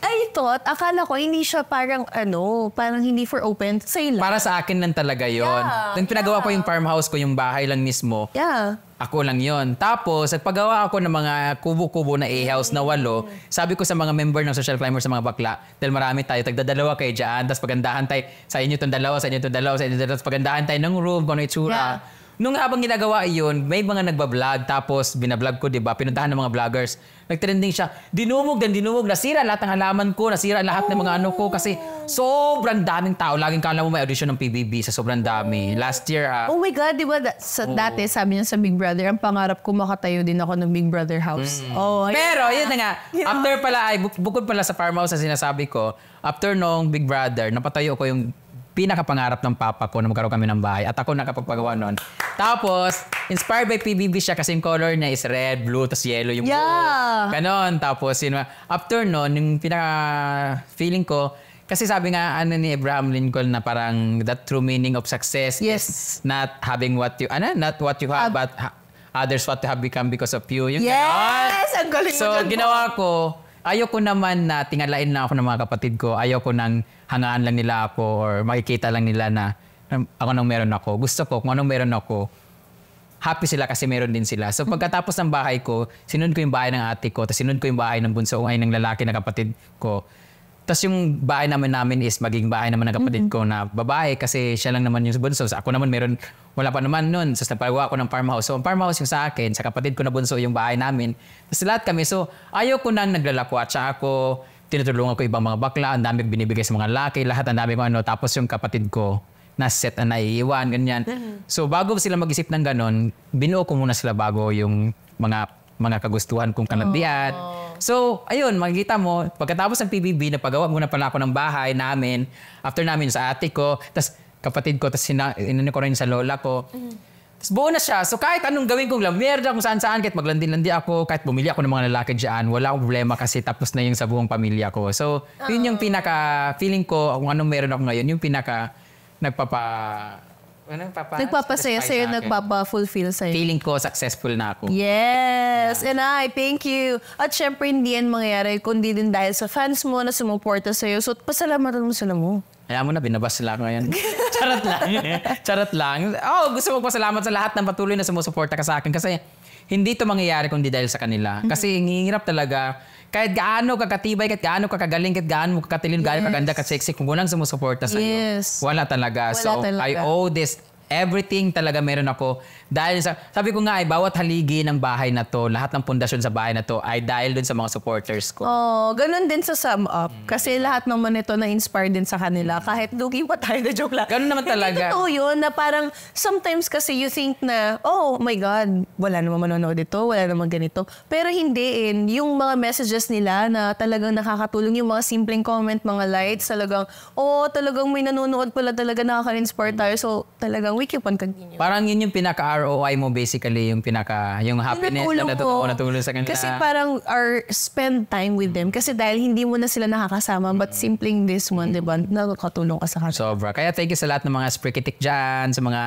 I thought, akala ko, hindi siya parang ano, parang hindi for open sale. Para sa akin lang talaga yon. Yeah, Nung pinagawa yeah. ko yung farmhouse ko, yung bahay lang mismo. Yeah. Ako lang yon. Tapos, nagpagawa ako ng mga kubo-kubo na A-house na walo. Sabi ko sa mga member ng Social Climber sa mga bakla, dahil marami tayo, tagdadalawa kayo dyan, tapos pagandahan tayo, sa inyo itong dalawa, sa inyo itong dalawa, sa inyo itong dalawa, pagandahan tayo ng room, kung ano Yeah. Nung habang ginagawa iyon, may mga nagbablog, tapos binablog ko, di ba? Pinuntahan ng mga vloggers nagtrending siya. Dinumog din, dinumog. Nasira lahat ng halaman ko, nasira lahat ng mga ano ko kasi sobrang daming tao. Laging kala mo may audition ng PBB sa sobrang dami. Last year, ah. oh my God, di ba da- sa, dati sabi niya sa Big Brother, ang pangarap ko makatayo din ako ng Big Brother house. Mm. Oh, Pero, yun na nga. *laughs* After pala, ay, bukod pala sa farmhouse na sinasabi ko, after nung Big Brother, napatayo ko yung pinakapangarap ng papa ko na magkaroon kami ng bahay. At ako nakapagpagawa noon. Tapos, inspired by PBB siya kasi yung color niya is red, blue, tapos yellow yung yeah. blue. Ganon. Tapos, yun, after noon, yung pinaka-feeling ko, kasi sabi nga ano ni Abraham Lincoln na parang the true meaning of success yes. is not having what you ano not what you have Ab- but ha- others what you have become because of you. Yung yes, ang galing So ginawa ko, ayoko naman na tingalain na ako ng mga kapatid ko. Ayoko nang hangaan lang nila ako or makikita lang nila na ako nang meron ako. Gusto ko kung anong meron ako, happy sila kasi meron din sila. So pagkatapos ng bahay ko, sinunod ko yung bahay ng ate ko, tapos sinunod ko yung bahay ng bunso ko, ay ng lalaki na kapatid ko. Tapos yung bahay naman namin is maging bahay naman ng kapatid mm-hmm. ko na babae kasi siya lang naman yung bunso. So, ako naman meron, wala pa naman nun. Tapos so, napagawa ako ng farmhouse. So ang farmhouse yung sa akin, sa kapatid ko na bunso yung bahay namin. Tapos lahat kami. So ayaw ko nang naglalako at siya ako tinutulungan ko ibang mga bakla, ang dami binibigay sa mga laki, lahat ang dami ko ano. Tapos yung kapatid ko, na set na naiiwan, ganyan. Mm-hmm. So bago sila mag-isip ng ganon, binuo ko muna sila bago yung mga mga kagustuhan kong kanadiyan. Oh. So, ayun, makikita mo, pagkatapos ng PBB, napagawa muna pala ako ng bahay namin, after namin sa ate ko, tapos kapatid ko, tapos sina, ko rin sa lola ko. Mm-hmm. Tapos buo na siya. So kahit anong gawin kong lamerda kung saan-saan, kahit maglandi-landi ako, kahit bumili ako ng mga lalaki dyan, wala akong problema kasi tapos na yung sa buong pamilya ko. So uh-huh. yun yung ah. pinaka, feeling ko, kung anong meron ako ngayon, yung pinaka nagpapa... Ano, papa, Nagpapasaya sa'yo, sa nagpapa-fulfill sa'yo. Feeling ko, successful na ako. Yes! Yeah. And I, thank you. At syempre, hindi yan mangyayari, kundi din dahil sa fans mo na sumuporta sa'yo. So, pasalamatan mo sila mo. Kaya mo na, binabas lang ngayon. *laughs* Charot lang. Charot lang. Oh, gusto mo magpasalamat sa lahat ng patuloy na sumusuporta ka sa akin kasi hindi ito mangyayari kung kundi dahil sa kanila. Mm-hmm. Kasi hingirap talaga. Kahit gaano kakatibay, kahit gaano kakagaling, kahit gaano kakatilin, yes. gaano kaganda, kasexy, kung walang sumusuporta sa yes. iyo, wala talaga. Wala so, talaga. I owe this Everything talaga meron ako. Dahil sa, sabi ko nga ay eh, bawat haligi ng bahay na to, lahat ng pundasyon sa bahay na to ay dahil dun sa mga supporters ko. Oh, ganun din sa sum up. Mm. Kasi lahat naman ito na inspired din sa kanila. Mm. Kahit lugi pa tayo *laughs* na joke lang. Ganun naman talaga. Hindi totoo yun na parang sometimes kasi you think na, oh my God, wala namang manonood ito, wala namang ganito. Pero hindi in. Eh. Yung mga messages nila na talagang nakakatulong, yung mga simpleng comment, mga lights, talagang, oh, talagang may nanonood pala talaga, nakaka-inspire tayo. So, talagang we keep on continuing. Parang yun yung pinaka-ROI mo basically, yung pinaka, yung happiness na natu- natulong sa kanila. Kasi parang our spend time with them. Kasi dahil hindi mo na sila nakakasama, but mm. simpling this one, di ba, nakakatulong ka sa kanila. Sobra. Kaya thank you sa lahat ng mga sprikitik dyan, sa mga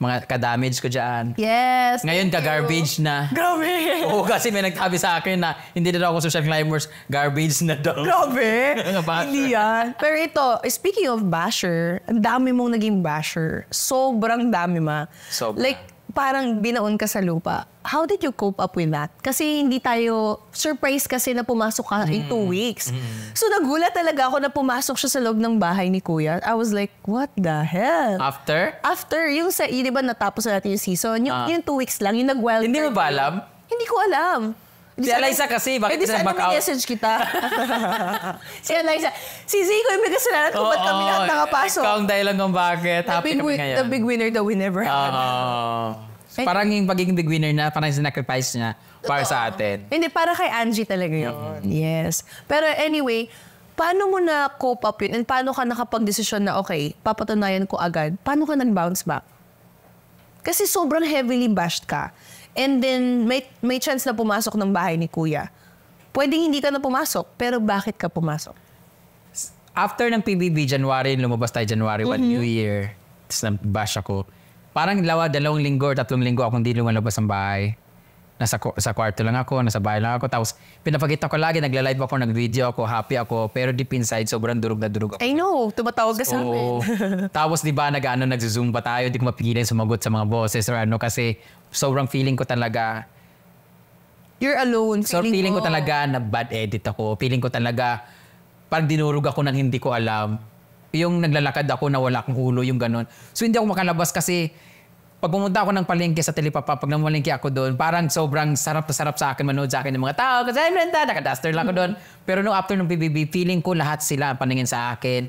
mga ka-damage ko dyan. Yes. Ngayon, ka-garbage na. Grabe! *laughs* Oo, kasi may nagtabi sa akin na hindi na daw ako social climbers, garbage na daw. Grabe! *laughs* Ano hindi yan. Pero ito, speaking of basher, ang dami mong naging basher. Sobrang dami ma. Sobra. Like, parang binaon ka sa lupa. How did you cope up with that? Kasi hindi tayo, surprise kasi na pumasok ka mm. in two mm. weeks. Mm. So nagulat talaga ako na pumasok siya sa loob ng bahay ni Kuya. I was like, what the hell? After? After, yung sa, yun, di ba natapos na natin yung season? Yung, uh, yung two weeks lang, yung nag welter Hindi mo ba alam? Hindi ko alam. Si Eliza kasi, eh, bakit eh, na back out? Eh, message kita? *laughs* si Eliza, si Zico yung may kasalanan kung oh, ba't kami lahat nakapasok. Ikaw ang dahilan kung bakit. The Happy big, kami ngayon. The big winner that we never had. Oo. So, parang yung pagiging big winner na, parang sinacrifice niya para sa atin. Hindi, para kay Angie talaga yun. Mm-hmm. Yes. Pero anyway, paano mo na cope up yun? And paano ka nakapag-desisyon na, okay, papatunayan ko agad? Paano ka nag-bounce back? Kasi sobrang heavily bashed ka. And then, may, may chance na pumasok ng bahay ni kuya. Pwedeng hindi ka na pumasok, pero bakit ka pumasok? After ng PBB, January, lumabas tayo January 1, mm-hmm. New Year. Tapos nabash ako. Parang lawa, dalawang linggo or tatlong linggo akong hindi lumabas ng bahay nasa sa kwarto lang ako, nasa bahay lang ako. Tapos pinapagita ko lagi, nagla-live ako, nag-video ako, happy ako. Pero deep inside, sobrang durog na durog ako. I know, tumatawag ka so, sa amin. *laughs* tapos di ba, nag-ano, nag-zoom pa tayo, hindi ko mapigilan sumagot sa mga boses or ano kasi sobrang feeling ko talaga You're alone. So, feeling, ko. ko talaga na bad edit ako. Feeling ko talaga parang dinurog ako ng hindi ko alam. Yung naglalakad ako na wala akong hulo yung ganun. So, hindi ako makalabas kasi pag pumunta ako ng palengke sa Telipapa, pag namalengke ako doon, parang sobrang sarap na sarap sa akin manood sa akin ng mga tao. Kasi, ay, Brenda, nakaduster lang ako doon. Pero no after ng PBB, feeling ko lahat sila ang paningin sa akin.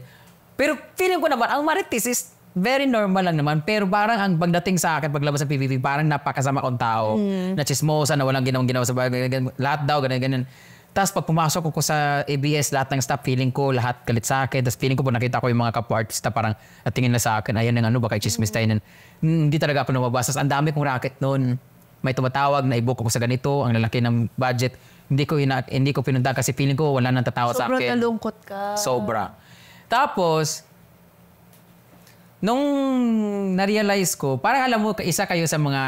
Pero feeling ko naman, ang maritis is very normal lang naman. Pero parang ang pagdating sa akin, paglabas sa PVP, parang napakasama kong tao. Mm. Na chismosa, na walang ginawang ginawa sa bagay. Lahat daw, ganyan, ganyan. Tapos pag pumasok ko sa ABS, lahat ng staff, feeling ko, lahat galit sa akin. Tapos feeling ko, pag nakita ko yung mga kapwa artista, parang tingin na sa akin, ayan ng ano, baka chismis mm. tayo. Nun. Hmm, hindi talaga ako nababasa. Ang dami kong racket noon. May tumatawag, na naibok ko sa ganito, ang lalaki ng budget. Hindi ko, ina- hindi ko pinundan kasi feeling ko wala nang tatawa Sobrang sa akin. Sobrang nalungkot ka. Sobra. Tapos, nung na-realize ko, parang alam mo, isa kayo sa mga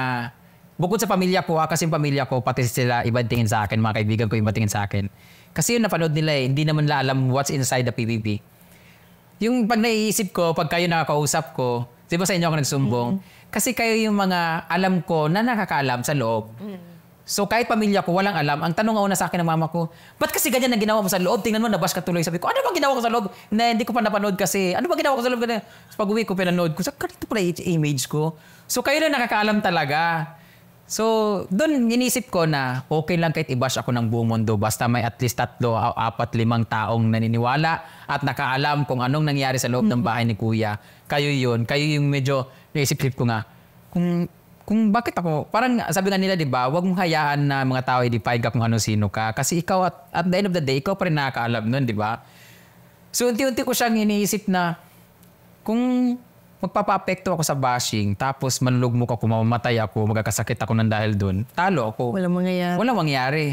bukod sa pamilya ko, ah, kasi pamilya ko, pati sila iba tingin sa akin, mga kaibigan ko iba tingin sa akin. Kasi yung napanood nila eh, hindi naman nila alam what's inside the PBB. Yung pag naiisip ko, pag kayo nakakausap ko, di ba sa inyo ako nagsumbong? Mm-hmm. Kasi kayo yung mga alam ko na nakakaalam sa loob. Mm-hmm. So kahit pamilya ko, walang alam. Ang tanong una sa akin ng mama ko, ba't kasi ganyan ang ginawa mo sa loob? Tingnan mo, nabash ka tuloy. Sabi ko, ano ba ginawa ko sa loob? Na hindi ko pa napanood kasi. Ano ba ginawa ko sa loob? Ganyan. So pag uwi ko, pinanood ko. Sa ganito pala image ko. So kayo na nakakaalam talaga. So, doon inisip ko na okay lang kahit i-bash ako ng buong mundo basta may at least tatlo, apat, limang taong naniniwala at nakaalam kung anong nangyari sa loob mm-hmm. ng bahay ni Kuya. Kayo yun. Kayo yung medyo naisip-isip ko nga. Kung kung bakit ako, parang sabi nga nila, di ba, huwag mong hayaan na mga tao i-define ka kung ano-sino ka. Kasi ikaw, at, at the end of the day, ikaw pa rin nakakaalam nun, di ba? So, unti-unti ko siyang iniisip na, kung magpapapekto ako sa bashing, tapos manlugmok ako, mamamatay ako, magkakasakit ako ng dahil doon, talo ako. Walang mangyayari. Walang mangyayari.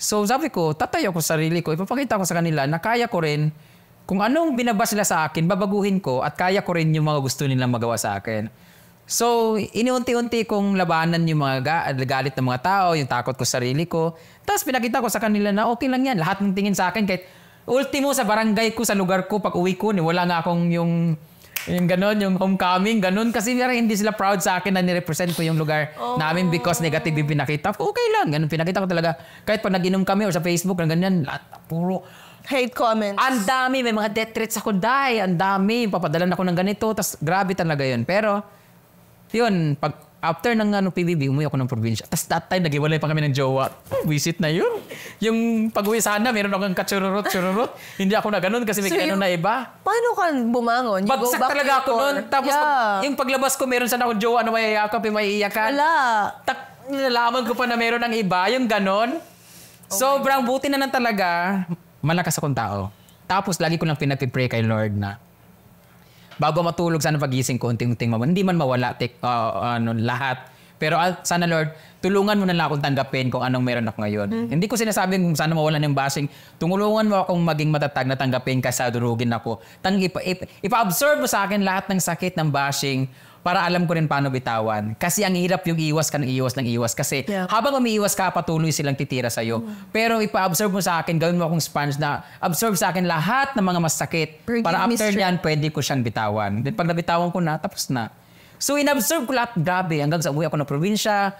So, sabi ko, tatayo ko sarili ko, ipapakita ko sa kanila na kaya ko rin kung anong binabas nila sa akin, babaguhin ko at kaya ko rin yung mga gusto nilang magawa sa akin. So, iniunti-unti kong labanan yung mga ga- galit ng mga tao, yung takot ko sa sarili ko. Tapos pinakita ko sa kanila na okay lang yan. Lahat ng tingin sa akin, kahit ultimo sa barangay ko, sa lugar ko, pag uwi ko, wala nga akong yung yung ganun, yung homecoming, ganun. Kasi hindi sila proud sa akin na nirepresent ko yung lugar oh. namin because negative yung pinakita ko. Okay lang, ganun. pinakita ko talaga. Kahit pag nag-inom kami or sa Facebook, lang ganyan, lahat, puro. Hate comments. Ang dami, may mga death threats ako, die, ang dami, papadalan ako ng ganito. Tapos grabe talaga yun. Pero, yun, pag after ng ano, PBB, umuwi ako ng probinsya. Tapos that time, nag-iwalay pa kami ng jowa. Hmm, visit na yun. Yung pag-uwi sana, meron akong katsururot, sururot. Hindi ako na ganun kasi may so, na iba. Paano ka bumangon? You Bagsak talaga ako noon. Tapos yeah. pag, yung paglabas ko, meron sana akong jowa na may iyakap, eh, may iiyakan. Wala. Tak, nalaman ko pa na meron ng iba, yung ganun. Oh Sobrang buti na lang talaga, malakas akong tao. Tapos lagi ko lang pinagpipray kay Lord na, bago matulog, sana pagising ko, unting-unting mawala. Hindi man mawala tik, uh, ano, lahat. Pero uh, sana Lord, tulungan mo na lang akong tanggapin kung anong meron ako ngayon. Hmm. Hindi ko sinasabing kung sana mawalan ng bashing. Tumulungan mo akong maging matatag na tanggapin ka sa durugin ako. Tang, ipa, ipa, ipa-observe mo sa akin lahat ng sakit ng bashing para alam ko rin paano bitawan. Kasi ang hirap yung iwas ka ng iwas ng iwas. Kasi yeah. habang umiiwas ka, patuloy silang titira sa'yo. Mm. Pero ipa-observe mo sa akin, gawin mo akong sponge na absorb sa akin lahat ng mga masakit. Forgive para after niyan, pwede ko siyang bitawan. Then pag nabitawan ko na, tapos na. So inabsorb ko lahat, grabe, hanggang sa uwi ako ng probinsya,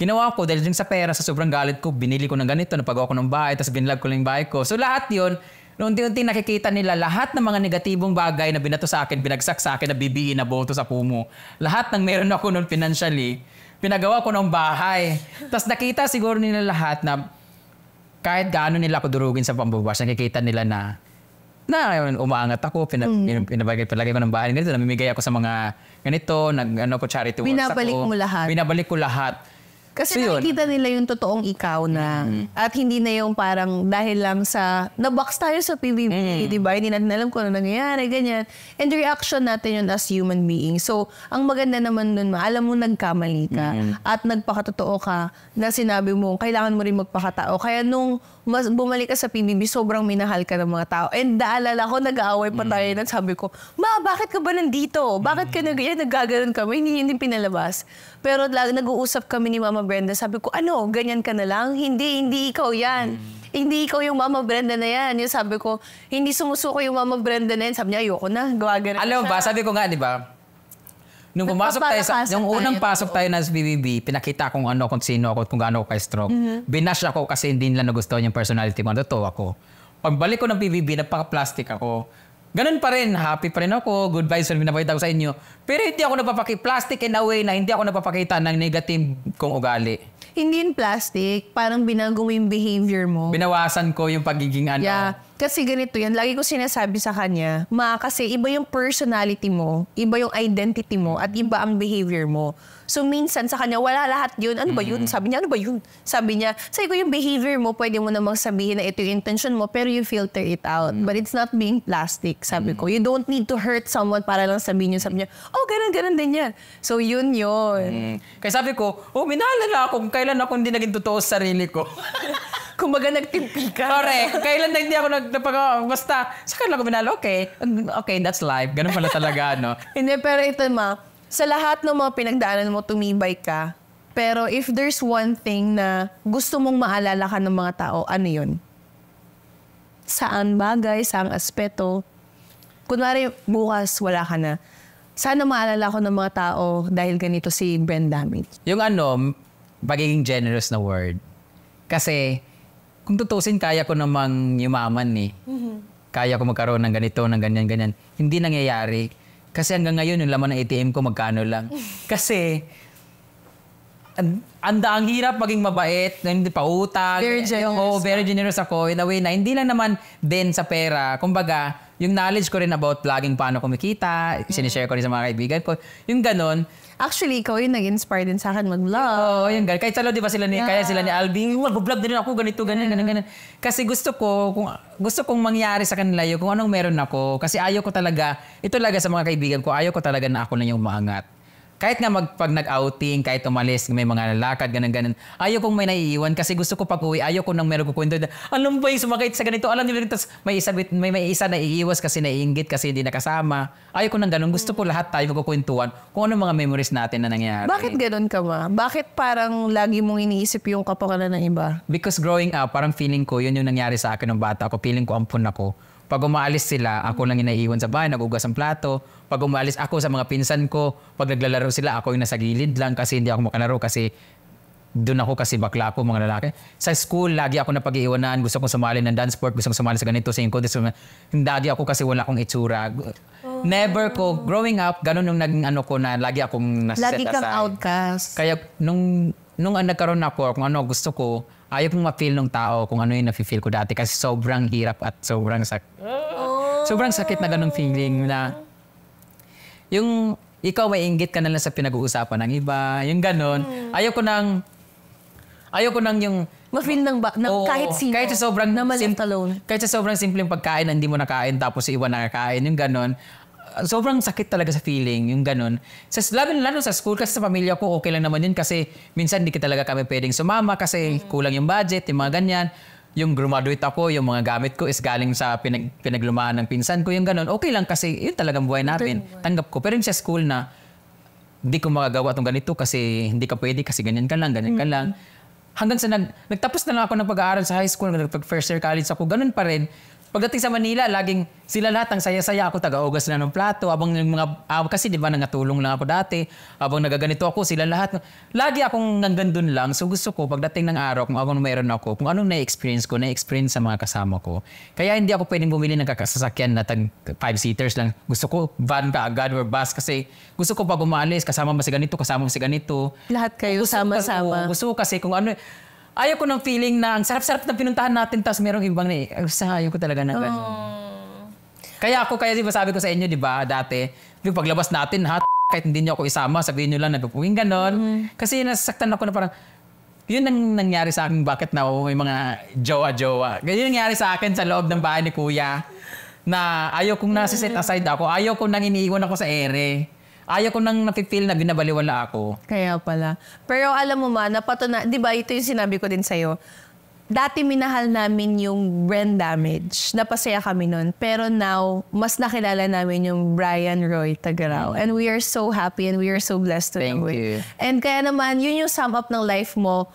ginawa ko dahil din sa pera, sa sobrang galit ko, binili ko ng ganito, napagawa ko ng bahay, tapos binlog ko lang yung bahay ko. So lahat yon na unti-unti nakikita nila lahat ng mga negatibong bagay na binato sa akin, binagsak sa akin, na na boto sa pumo. Lahat ng meron ako noon financially, pinagawa ko ng bahay. Tapos nakita siguro nila lahat na kahit gaano nila ako durugin sa pambubuwas, nakikita nila na na umaangat ako, pina, mm. pinabagay palagi ko ng bahay nito, namimigay ako sa mga ganito, nag ano ko charity works Binabalik ako. mo lahat. Binabalik ko lahat. Kasi so, nakikita nila yung totoong ikaw na mm-hmm. at hindi na yung parang dahil lang sa na-box tayo sa PBB, mm-hmm. 'di ba? Hindi natin alam kung ano nangyayari, ganyan. And reaction natin yun as human being. So, ang maganda naman nun, alam mo nagkamali ka mm-hmm. at nagpakatotoo ka na sinabi mo kailangan mo rin magpakatao. Kaya nung mas bumalik ka sa PBB, sobrang minahal ka ng mga tao. And naalala ko, nag-aaway pa mm. tayo mm. sabi ko, Ma, bakit ka ba nandito? Bakit ka mm. nag yan, nagkaganon kami? Hindi hindi pinalabas. Pero nag-uusap kami ni Mama Brenda, sabi ko, ano, ganyan ka na lang? Hindi, hindi ikaw yan. Mm. Hindi ikaw yung Mama Brenda na yan. Yung sabi ko, hindi sumusuko yung Mama Brenda na yan. Sabi niya, ayoko na, gawa ganun Alam ba, sabi ko nga, di ba, Nung pumasok tayo sa, nung unang tayo. pasok tayo na sa BBB, pinakita kung ano, kung sino ako, kung gaano ako ka strong. Mm-hmm. Binash ako kasi hindi nila nagustuhan yung personality ko. Totoo ako? Pagbalik ko ng BBB, napaka-plastic ako. Ganun pa rin, happy pa rin ako, good vibes pa rin ko sa inyo. Pero hindi ako napapaki-plastic in a way na hindi ako napapakita ng negative kong ugali. Hindi in plastic, parang binago mo yung behavior mo. Binawasan ko yung pagiging ano. Yeah kasi ganito yan, lagi ko sinasabi sa kanya, ma, kasi iba yung personality mo, iba yung identity mo, at iba ang behavior mo. So minsan sa kanya, wala lahat yun. Ano ba yun? Sabi niya, ano ba yun? Sabi niya, sabi ko yung behavior mo, pwede mo namang sabihin na ito yung intention mo, pero you filter it out. Mm. But it's not being plastic, sabi ko. You don't need to hurt someone para lang sabihin yun. Sabi niya, oh, ganun, ganun din yan. So yun yun. Mm. Kaya sabi ko, oh, minahal na ako kailan ako hindi naging totoo sa sarili ko. *laughs* Kumbaga nagtimpi ka. Correct. Kailan na hindi ako nag, napag, basta, saka lang ako minahal, okay, mm, okay, that's life. Ganun pala talaga, no? *laughs* hindi, pero ito ma, sa lahat ng mga pinagdaanan mo, tumibay ka. Pero if there's one thing na gusto mong maalala ka ng mga tao, ano yun? Saan bagay, saan aspeto? Kunwari, bukas wala ka na. Sana maalala ko ng mga tao dahil ganito si Brand Damit. Yung ano, pagiging generous na word. Kasi, kung tutusin, kaya ko namang yumaman eh. Mm-hmm. Kaya ko magkaroon ng ganito, ng ganyan-ganyan. Hindi nangyayari kasi hanggang ngayon, yung laman ng ATM ko, magkano lang. *laughs* Kasi, ang, ang hirap maging mabait, hindi pa utang. Very generous. oh, very generous ako in a way na hindi lang naman din sa pera. Kumbaga, yung knowledge ko rin about vlogging, paano kumikita, mm-hmm. sinishare ko rin sa mga kaibigan ko. Yung ganun, Actually, ikaw yung nag-inspire din sa akin mag-vlog. Oo, oh, yung ganun. Kahit talo, di ba sila ni, yeah. kaya sila ni Alvin, mag-vlog din ako, ganito, ganyan, ganyan, ganyan. Kasi gusto ko, kung, gusto kong mangyari sa kanila yun, kung anong meron ako. Kasi ayaw ko talaga, ito talaga sa mga kaibigan ko, ayaw ko talaga na ako na yung maangat kahit nga magpag nag-outing, kahit umalis, may mga lalakad, ganun-ganun, ayaw kong may naiiwan kasi gusto ko pag uwi, ayaw ko nang meron kukwento. Alam ba yung sumakit sa ganito? Alam niyo, tapos may isa, may, may isa na iiwas kasi naiinggit kasi hindi nakasama. Ayaw ko nang ganun. Gusto ko lahat tayo magkukwentuhan kung ano mga memories natin na nangyari. Bakit ganun ka ma? Bakit parang lagi mong iniisip yung kapakanan ng iba? Because growing up, parang feeling ko, yun yung nangyari sa akin ng bata ako. Feeling ko ampun ako. Pag umaalis sila, ako lang inaiiwan sa bahay, nagugas ang plato pag umalis ako sa mga pinsan ko, pag naglalaro sila, ako yung nasa gilid lang kasi hindi ako makalaro kasi doon ako kasi bakla ako, mga lalaki. Sa school, lagi ako na pag-iiwanan. Gusto kong sumali ng dance sport, gusto kong sumali sa ganito, sa yung contest. Lagi ako kasi wala akong itsura. Oh. Never ko, growing up, ganun yung naging ano ko na lagi akong naset Lagi kang aside. outcast. Kaya nung, nung nagkaroon ako, kung ano gusto ko, ayaw kong ma-feel ng tao kung ano yung nafe-feel ko dati kasi sobrang hirap at sobrang sak oh. sobrang sakit na ganung feeling na yung ikaw may inggit ka na lang sa pinag-uusapan ng iba, yung ganun. Mm. Ayaw ko nang ayaw ko nang yung Ma-feel ng ba? Na, oo, kahit sino. Kahit sa sobrang, na sim- alone. Kahit sa sobrang simpleng pagkain na hindi mo nakain tapos iwan na nakakain, yung ganun. Sobrang sakit talaga sa feeling, yung ganun. Sa, lalo, lalo sa school, kasi sa pamilya ko, okay lang naman yun kasi minsan hindi ka talaga kami pwedeng sumama kasi mm kulang yung budget, yung mga ganyan yung graduate ako, yung mga gamit ko is galing sa pinag, pinaglumaan ng pinsan ko, yung ganun. Okay lang kasi yun talagang buhay natin. Tanggap ko. Pero yung sa school na, hindi ko magagawa itong ganito kasi hindi ka pwede kasi ganyan ka lang, ganyan mm-hmm. ka lang. Hanggang sa nag, nagtapos na lang ako ng pag-aaral sa high school, nag first year college ako, ganun pa rin. Pagdating sa Manila, laging sila lahat ang saya-saya. Ako taga-ugas na ng plato. Abang yung mga, ah, kasi di ba nangatulong lang ako dati. Abang nagaganito ako, sila lahat. Lagi akong nanggandun lang. So gusto ko, pagdating ng araw, kung anong meron ako, kung anong na-experience ko, na-experience sa mga kasama ko. Kaya hindi ako pwedeng bumili ng kakasasakyan na tag five-seaters lang. Gusto ko van ka agad or bus kasi gusto ko pag umalis, kasama mo si ganito, kasama mo si ganito. Lahat kayo sama-sama. Gusto, gusto ko kasi kung ano, ayaw ko ng feeling na ang sarap-sarap na pinuntahan natin tapos merong ibang na eh. Ayaw ko talaga na ganun. Oh. Kaya ako, kaya di ba sabi ko sa inyo, di ba, dati, yung paglabas natin, ha, *laughs* kahit hindi niyo ako isama, sabihin niyo lang, na ganon. Mm. Mm-hmm. Kasi nasaktan ako na parang, yun ang nangyari sa akin bakit na oh, may mga jowa-jowa. Ganyan nangyari sa akin sa loob ng bahay ni kuya na ayaw kong set aside ako. Ayaw kong nang iniiwan ako sa ere ayaw ko nang napipil na binabaliwala ako. Kaya pala. Pero alam mo ma, napatuna, di ba ito yung sinabi ko din sa'yo, dati minahal namin yung brand damage. Napasaya kami nun. Pero now, mas nakilala namin yung Brian Roy Tagaraw. Mm. And we are so happy and we are so blessed to Thank know you. And kaya naman, yun yung sum up ng life mo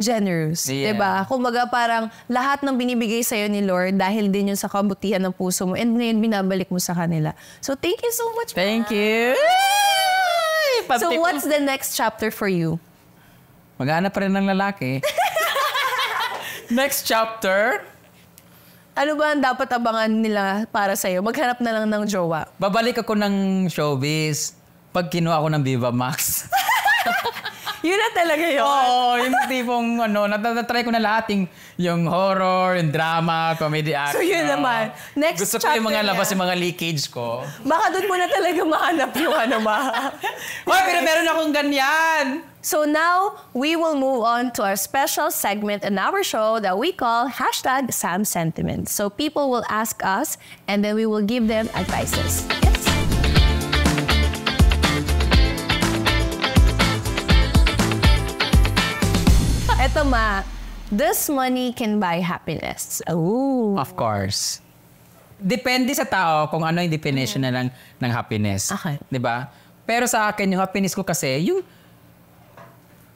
generous. Yeah. 'Di ba? Kumbaga parang lahat ng binibigay sa iyo ni Lord dahil din 'yun sa kabutihan ng puso mo and ngayon binabalik mo sa kanila. So thank you so much. Thank ma. you. Ay, so what's the next chapter for you? Maghanap pa rin ng lalaki. *laughs* next chapter? Ano ba ang dapat abangan nila para sa iyo? Maghanap na lang ng jowa. Babalik ako ng showbiz pag kinuha ako ng Viva Max. *laughs* yun na talaga yun. Oo, yung tipong ano, natatry ko na lahat yung, yung horror, yung drama, comedy action. So yun naman. Next Gusto chapter ko yung mga niya. labas, yung mga leakage ko. Baka doon mo na talaga mahanap yung ano ba. *laughs* Hoy, pero meron akong ganyan. So now, we will move on to our special segment in our show that we call hashtag Sam Sentiments. So people will ask us and then we will give them advices. Yep. tama, this money can buy happiness. Oh. Of course. Depende sa tao kung ano yung definition na lang ng happiness. Okay. Di ba? Pero sa akin, yung happiness ko kasi, yung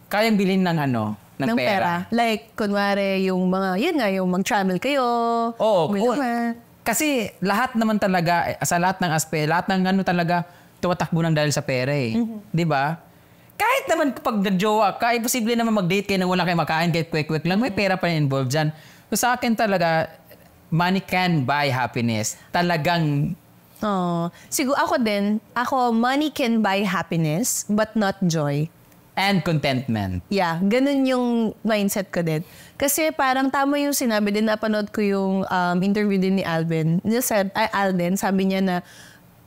kayang bilhin ng ano, ng, ng pera. pera. Like, kunwari, yung mga, yun nga, yung mag-travel kayo. Oo. Oh, kasi lahat naman talaga, eh, sa lahat ng aspe, lahat ng ano talaga, tumatakbo ng dahil sa pera eh. Mm-hmm. Di ba? kahit naman kapag nagjowa ka, imposible naman mag-date kayo na wala kayo makain, kahit quick-quick lang, may pera pa na involved dyan. So sa akin talaga, money can buy happiness. Talagang Oh, siguro ako din, ako money can buy happiness but not joy and contentment. Yeah, ganun yung mindset ko din. Kasi parang tama yung sinabi din, napanood ko yung um, interview din ni Alvin. Just said, ay Alden, sabi niya na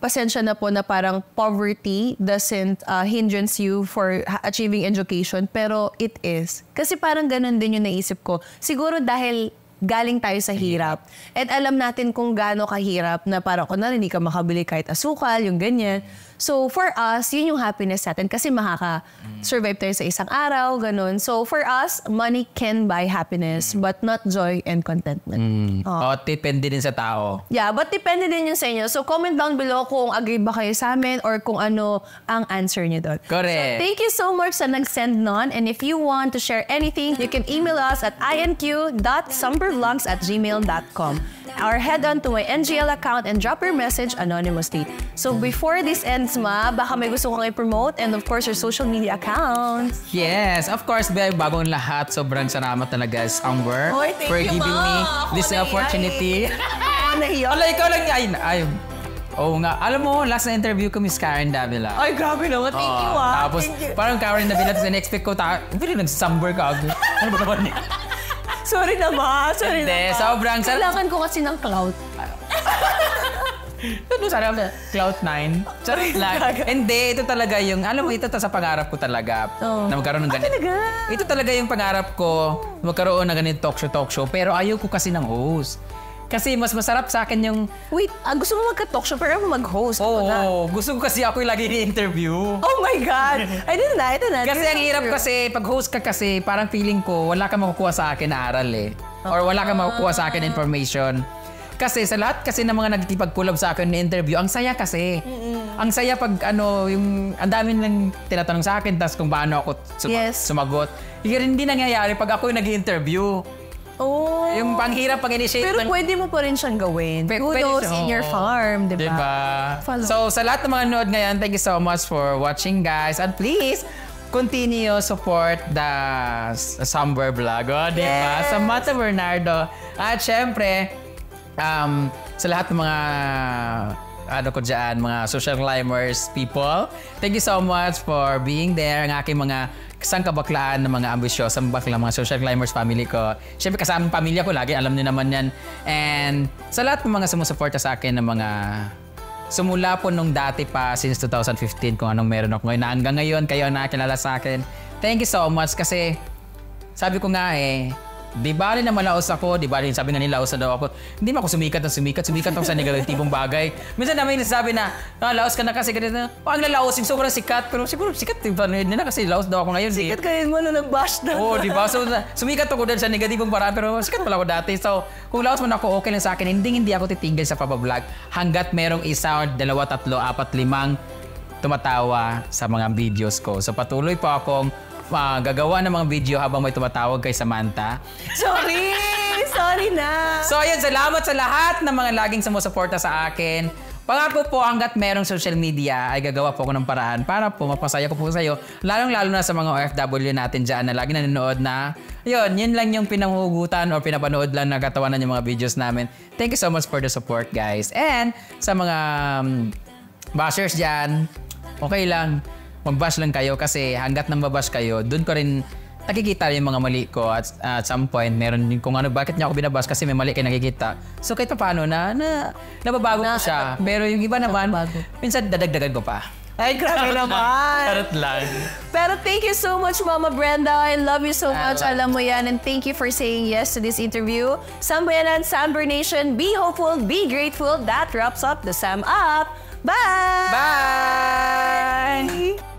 pasensya na po na parang poverty doesn't uh, hindrance you for achieving education, pero it is. Kasi parang ganun din yung naisip ko. Siguro dahil galing tayo sa hirap. At alam natin kung gaano kahirap na parang kunwari hindi ka makabili kahit asukal, yung ganyan. So for us, yun yung happiness natin kasi makaka-survive tayo sa isang araw, ganun. So for us, money can buy happiness mm. but not joy and contentment. Mm. Oh. oh, depende din sa tao. Yeah, but depende din yun sa inyo. So comment down below kung agree ba kayo sa amin or kung ano ang answer niyo doon. Correct. So thank you so much sa nag-send nun. And if you want to share anything, you can email us at inq.summervlogs at gmail.com or head on to my NGL account and drop your message anonymously. So before this ends, ma, baka may gusto kong i-promote and of course your social media accounts. Yes, of course, Beb, bagong lahat. Sobrang salamat talaga, Amber, Oy, for you, giving ma. me Ako this eh. opportunity. Ano nahiya. Ala, ikaw lang ay, ay, Oh nga. Alam mo, last na interview ko, Miss Karen Davila. Ay, grabe naman. Thank Oo, you, ah. Tapos, Thank you. parang Karen Davila, tapos in-expect ko, ta- hindi rin nagsasumber ka. Ano ba naman Sorry na ba? Sorry Hindi, na ba? sobrang sarap. Kailangan ko kasi ng clout. *laughs* Ano sarap? Cloud 9. Charot lang. Hindi, ito talaga yung, alam mo, ito ta sa pangarap ko talaga. Oh. Na magkaroon ng ganito. Ah, talaga? Ito talaga yung pangarap ko, magkaroon ng ganito talk show, talk show. Pero ayaw ko kasi ng host. Kasi mas masarap sa akin yung... Wait, ah, gusto mo magka-talk show pero mag-host. Oo, oh, oh, gusto ko kasi ako yung lagi ni-interview. Oh my God! *laughs* Ay, dito na, ito na. Kasi ang hirap kasi, pag host ka kasi, parang feeling ko, wala kang makukuha sa akin na aral eh. Or wala kang makukuha sa akin ah. information. Kasi sa lahat kasi ng mga nagtipag-collab sa akin na interview, ang saya kasi. Mm-mm. Ang saya pag ano, yung ang dami nang tinatanong sa akin tas kung paano ako sum- yes. sumagot. Yung hindi nangyayari pag ako yung nag-interview. Oh. Yung panghirap pag initiate. Pero pwede mo pa rin siyang gawin. Pe- Who knows in your farm, di ba? Diba? So, sa lahat ng mga nood ngayon, thank you so much for watching, guys. And please, continue support the Somewhere Vlog, oh, di ba? Yes. Sa Mata Bernardo. At syempre, um, sa lahat ng mga ano ko dyan, mga social climbers people. Thank you so much for being there, ang aking mga isang kabaklaan ng mga ambisyosang bakla, mga social climbers family ko. Siyempre kasama ng pamilya ko lagi, alam niyo naman yan. And sa lahat ng mga sumusuporta sa akin ng mga sumula po nung dati pa since 2015 kung anong meron ako ngayon na hanggang ngayon kayo na kilala sa akin. Thank you so much kasi sabi ko nga eh, Di rin naman laos ako, di rin sabi nga nila na daw ako. Hindi man ako sumikat ng sumikat, sumikat ako sa negatibong bagay. Minsan naman namin nasabi na, ah, laos ka na kasi ganito. Oh, ang lalaos, sobrang sikat. Pero siguro sikat din pa nila kasi laos daw ako ngayon. Sikat eh. kayo mo na bash na. Oo, oh, di ba? So, sumikat ako dahil sa negatibong para pero sikat pala ako dati. So, kung laos man ako, okay lang sa akin. Hindi, hindi ako titigil sa pabablog hanggat merong isa, dalawa, tatlo, apat, limang tumatawa sa mga videos ko. So patuloy pa akong uh, gagawa ng mga video habang may tumatawag kay Samantha. Sorry! Sorry na! So ayun, salamat sa lahat ng mga laging sumusuporta sa akin. Pangako po hanggat merong social media ay gagawa po ako ng paraan para po mapasaya ko po sa iyo. Lalong-lalo na sa mga OFW natin dyan na lagi nanonood na yun, yun lang yung pinanghugutan or pinapanood lang na katawanan yung mga videos namin. Thank you so much for the support guys. And sa mga um, bashers dyan, okay lang mabash lang kayo kasi hanggat nang mabash kayo, doon ko rin nakikita yung mga mali ko at at some point meron yung kung ano bakit niya ako binabas kasi may mali kayo nakikita so kahit pa paano na, na nababago na, ko siya pero yung iba naman nababago. minsan dadagdagan ko pa ay, grabe *laughs* naman. Parot lang. Pero thank you so much, Mama Brenda. I love you so much. Alam mo yan. And thank you for saying yes to this interview. Sambayanan, Samber Nation, be hopeful, be grateful. That wraps up the Sam Up. Bye! Bye! Bye!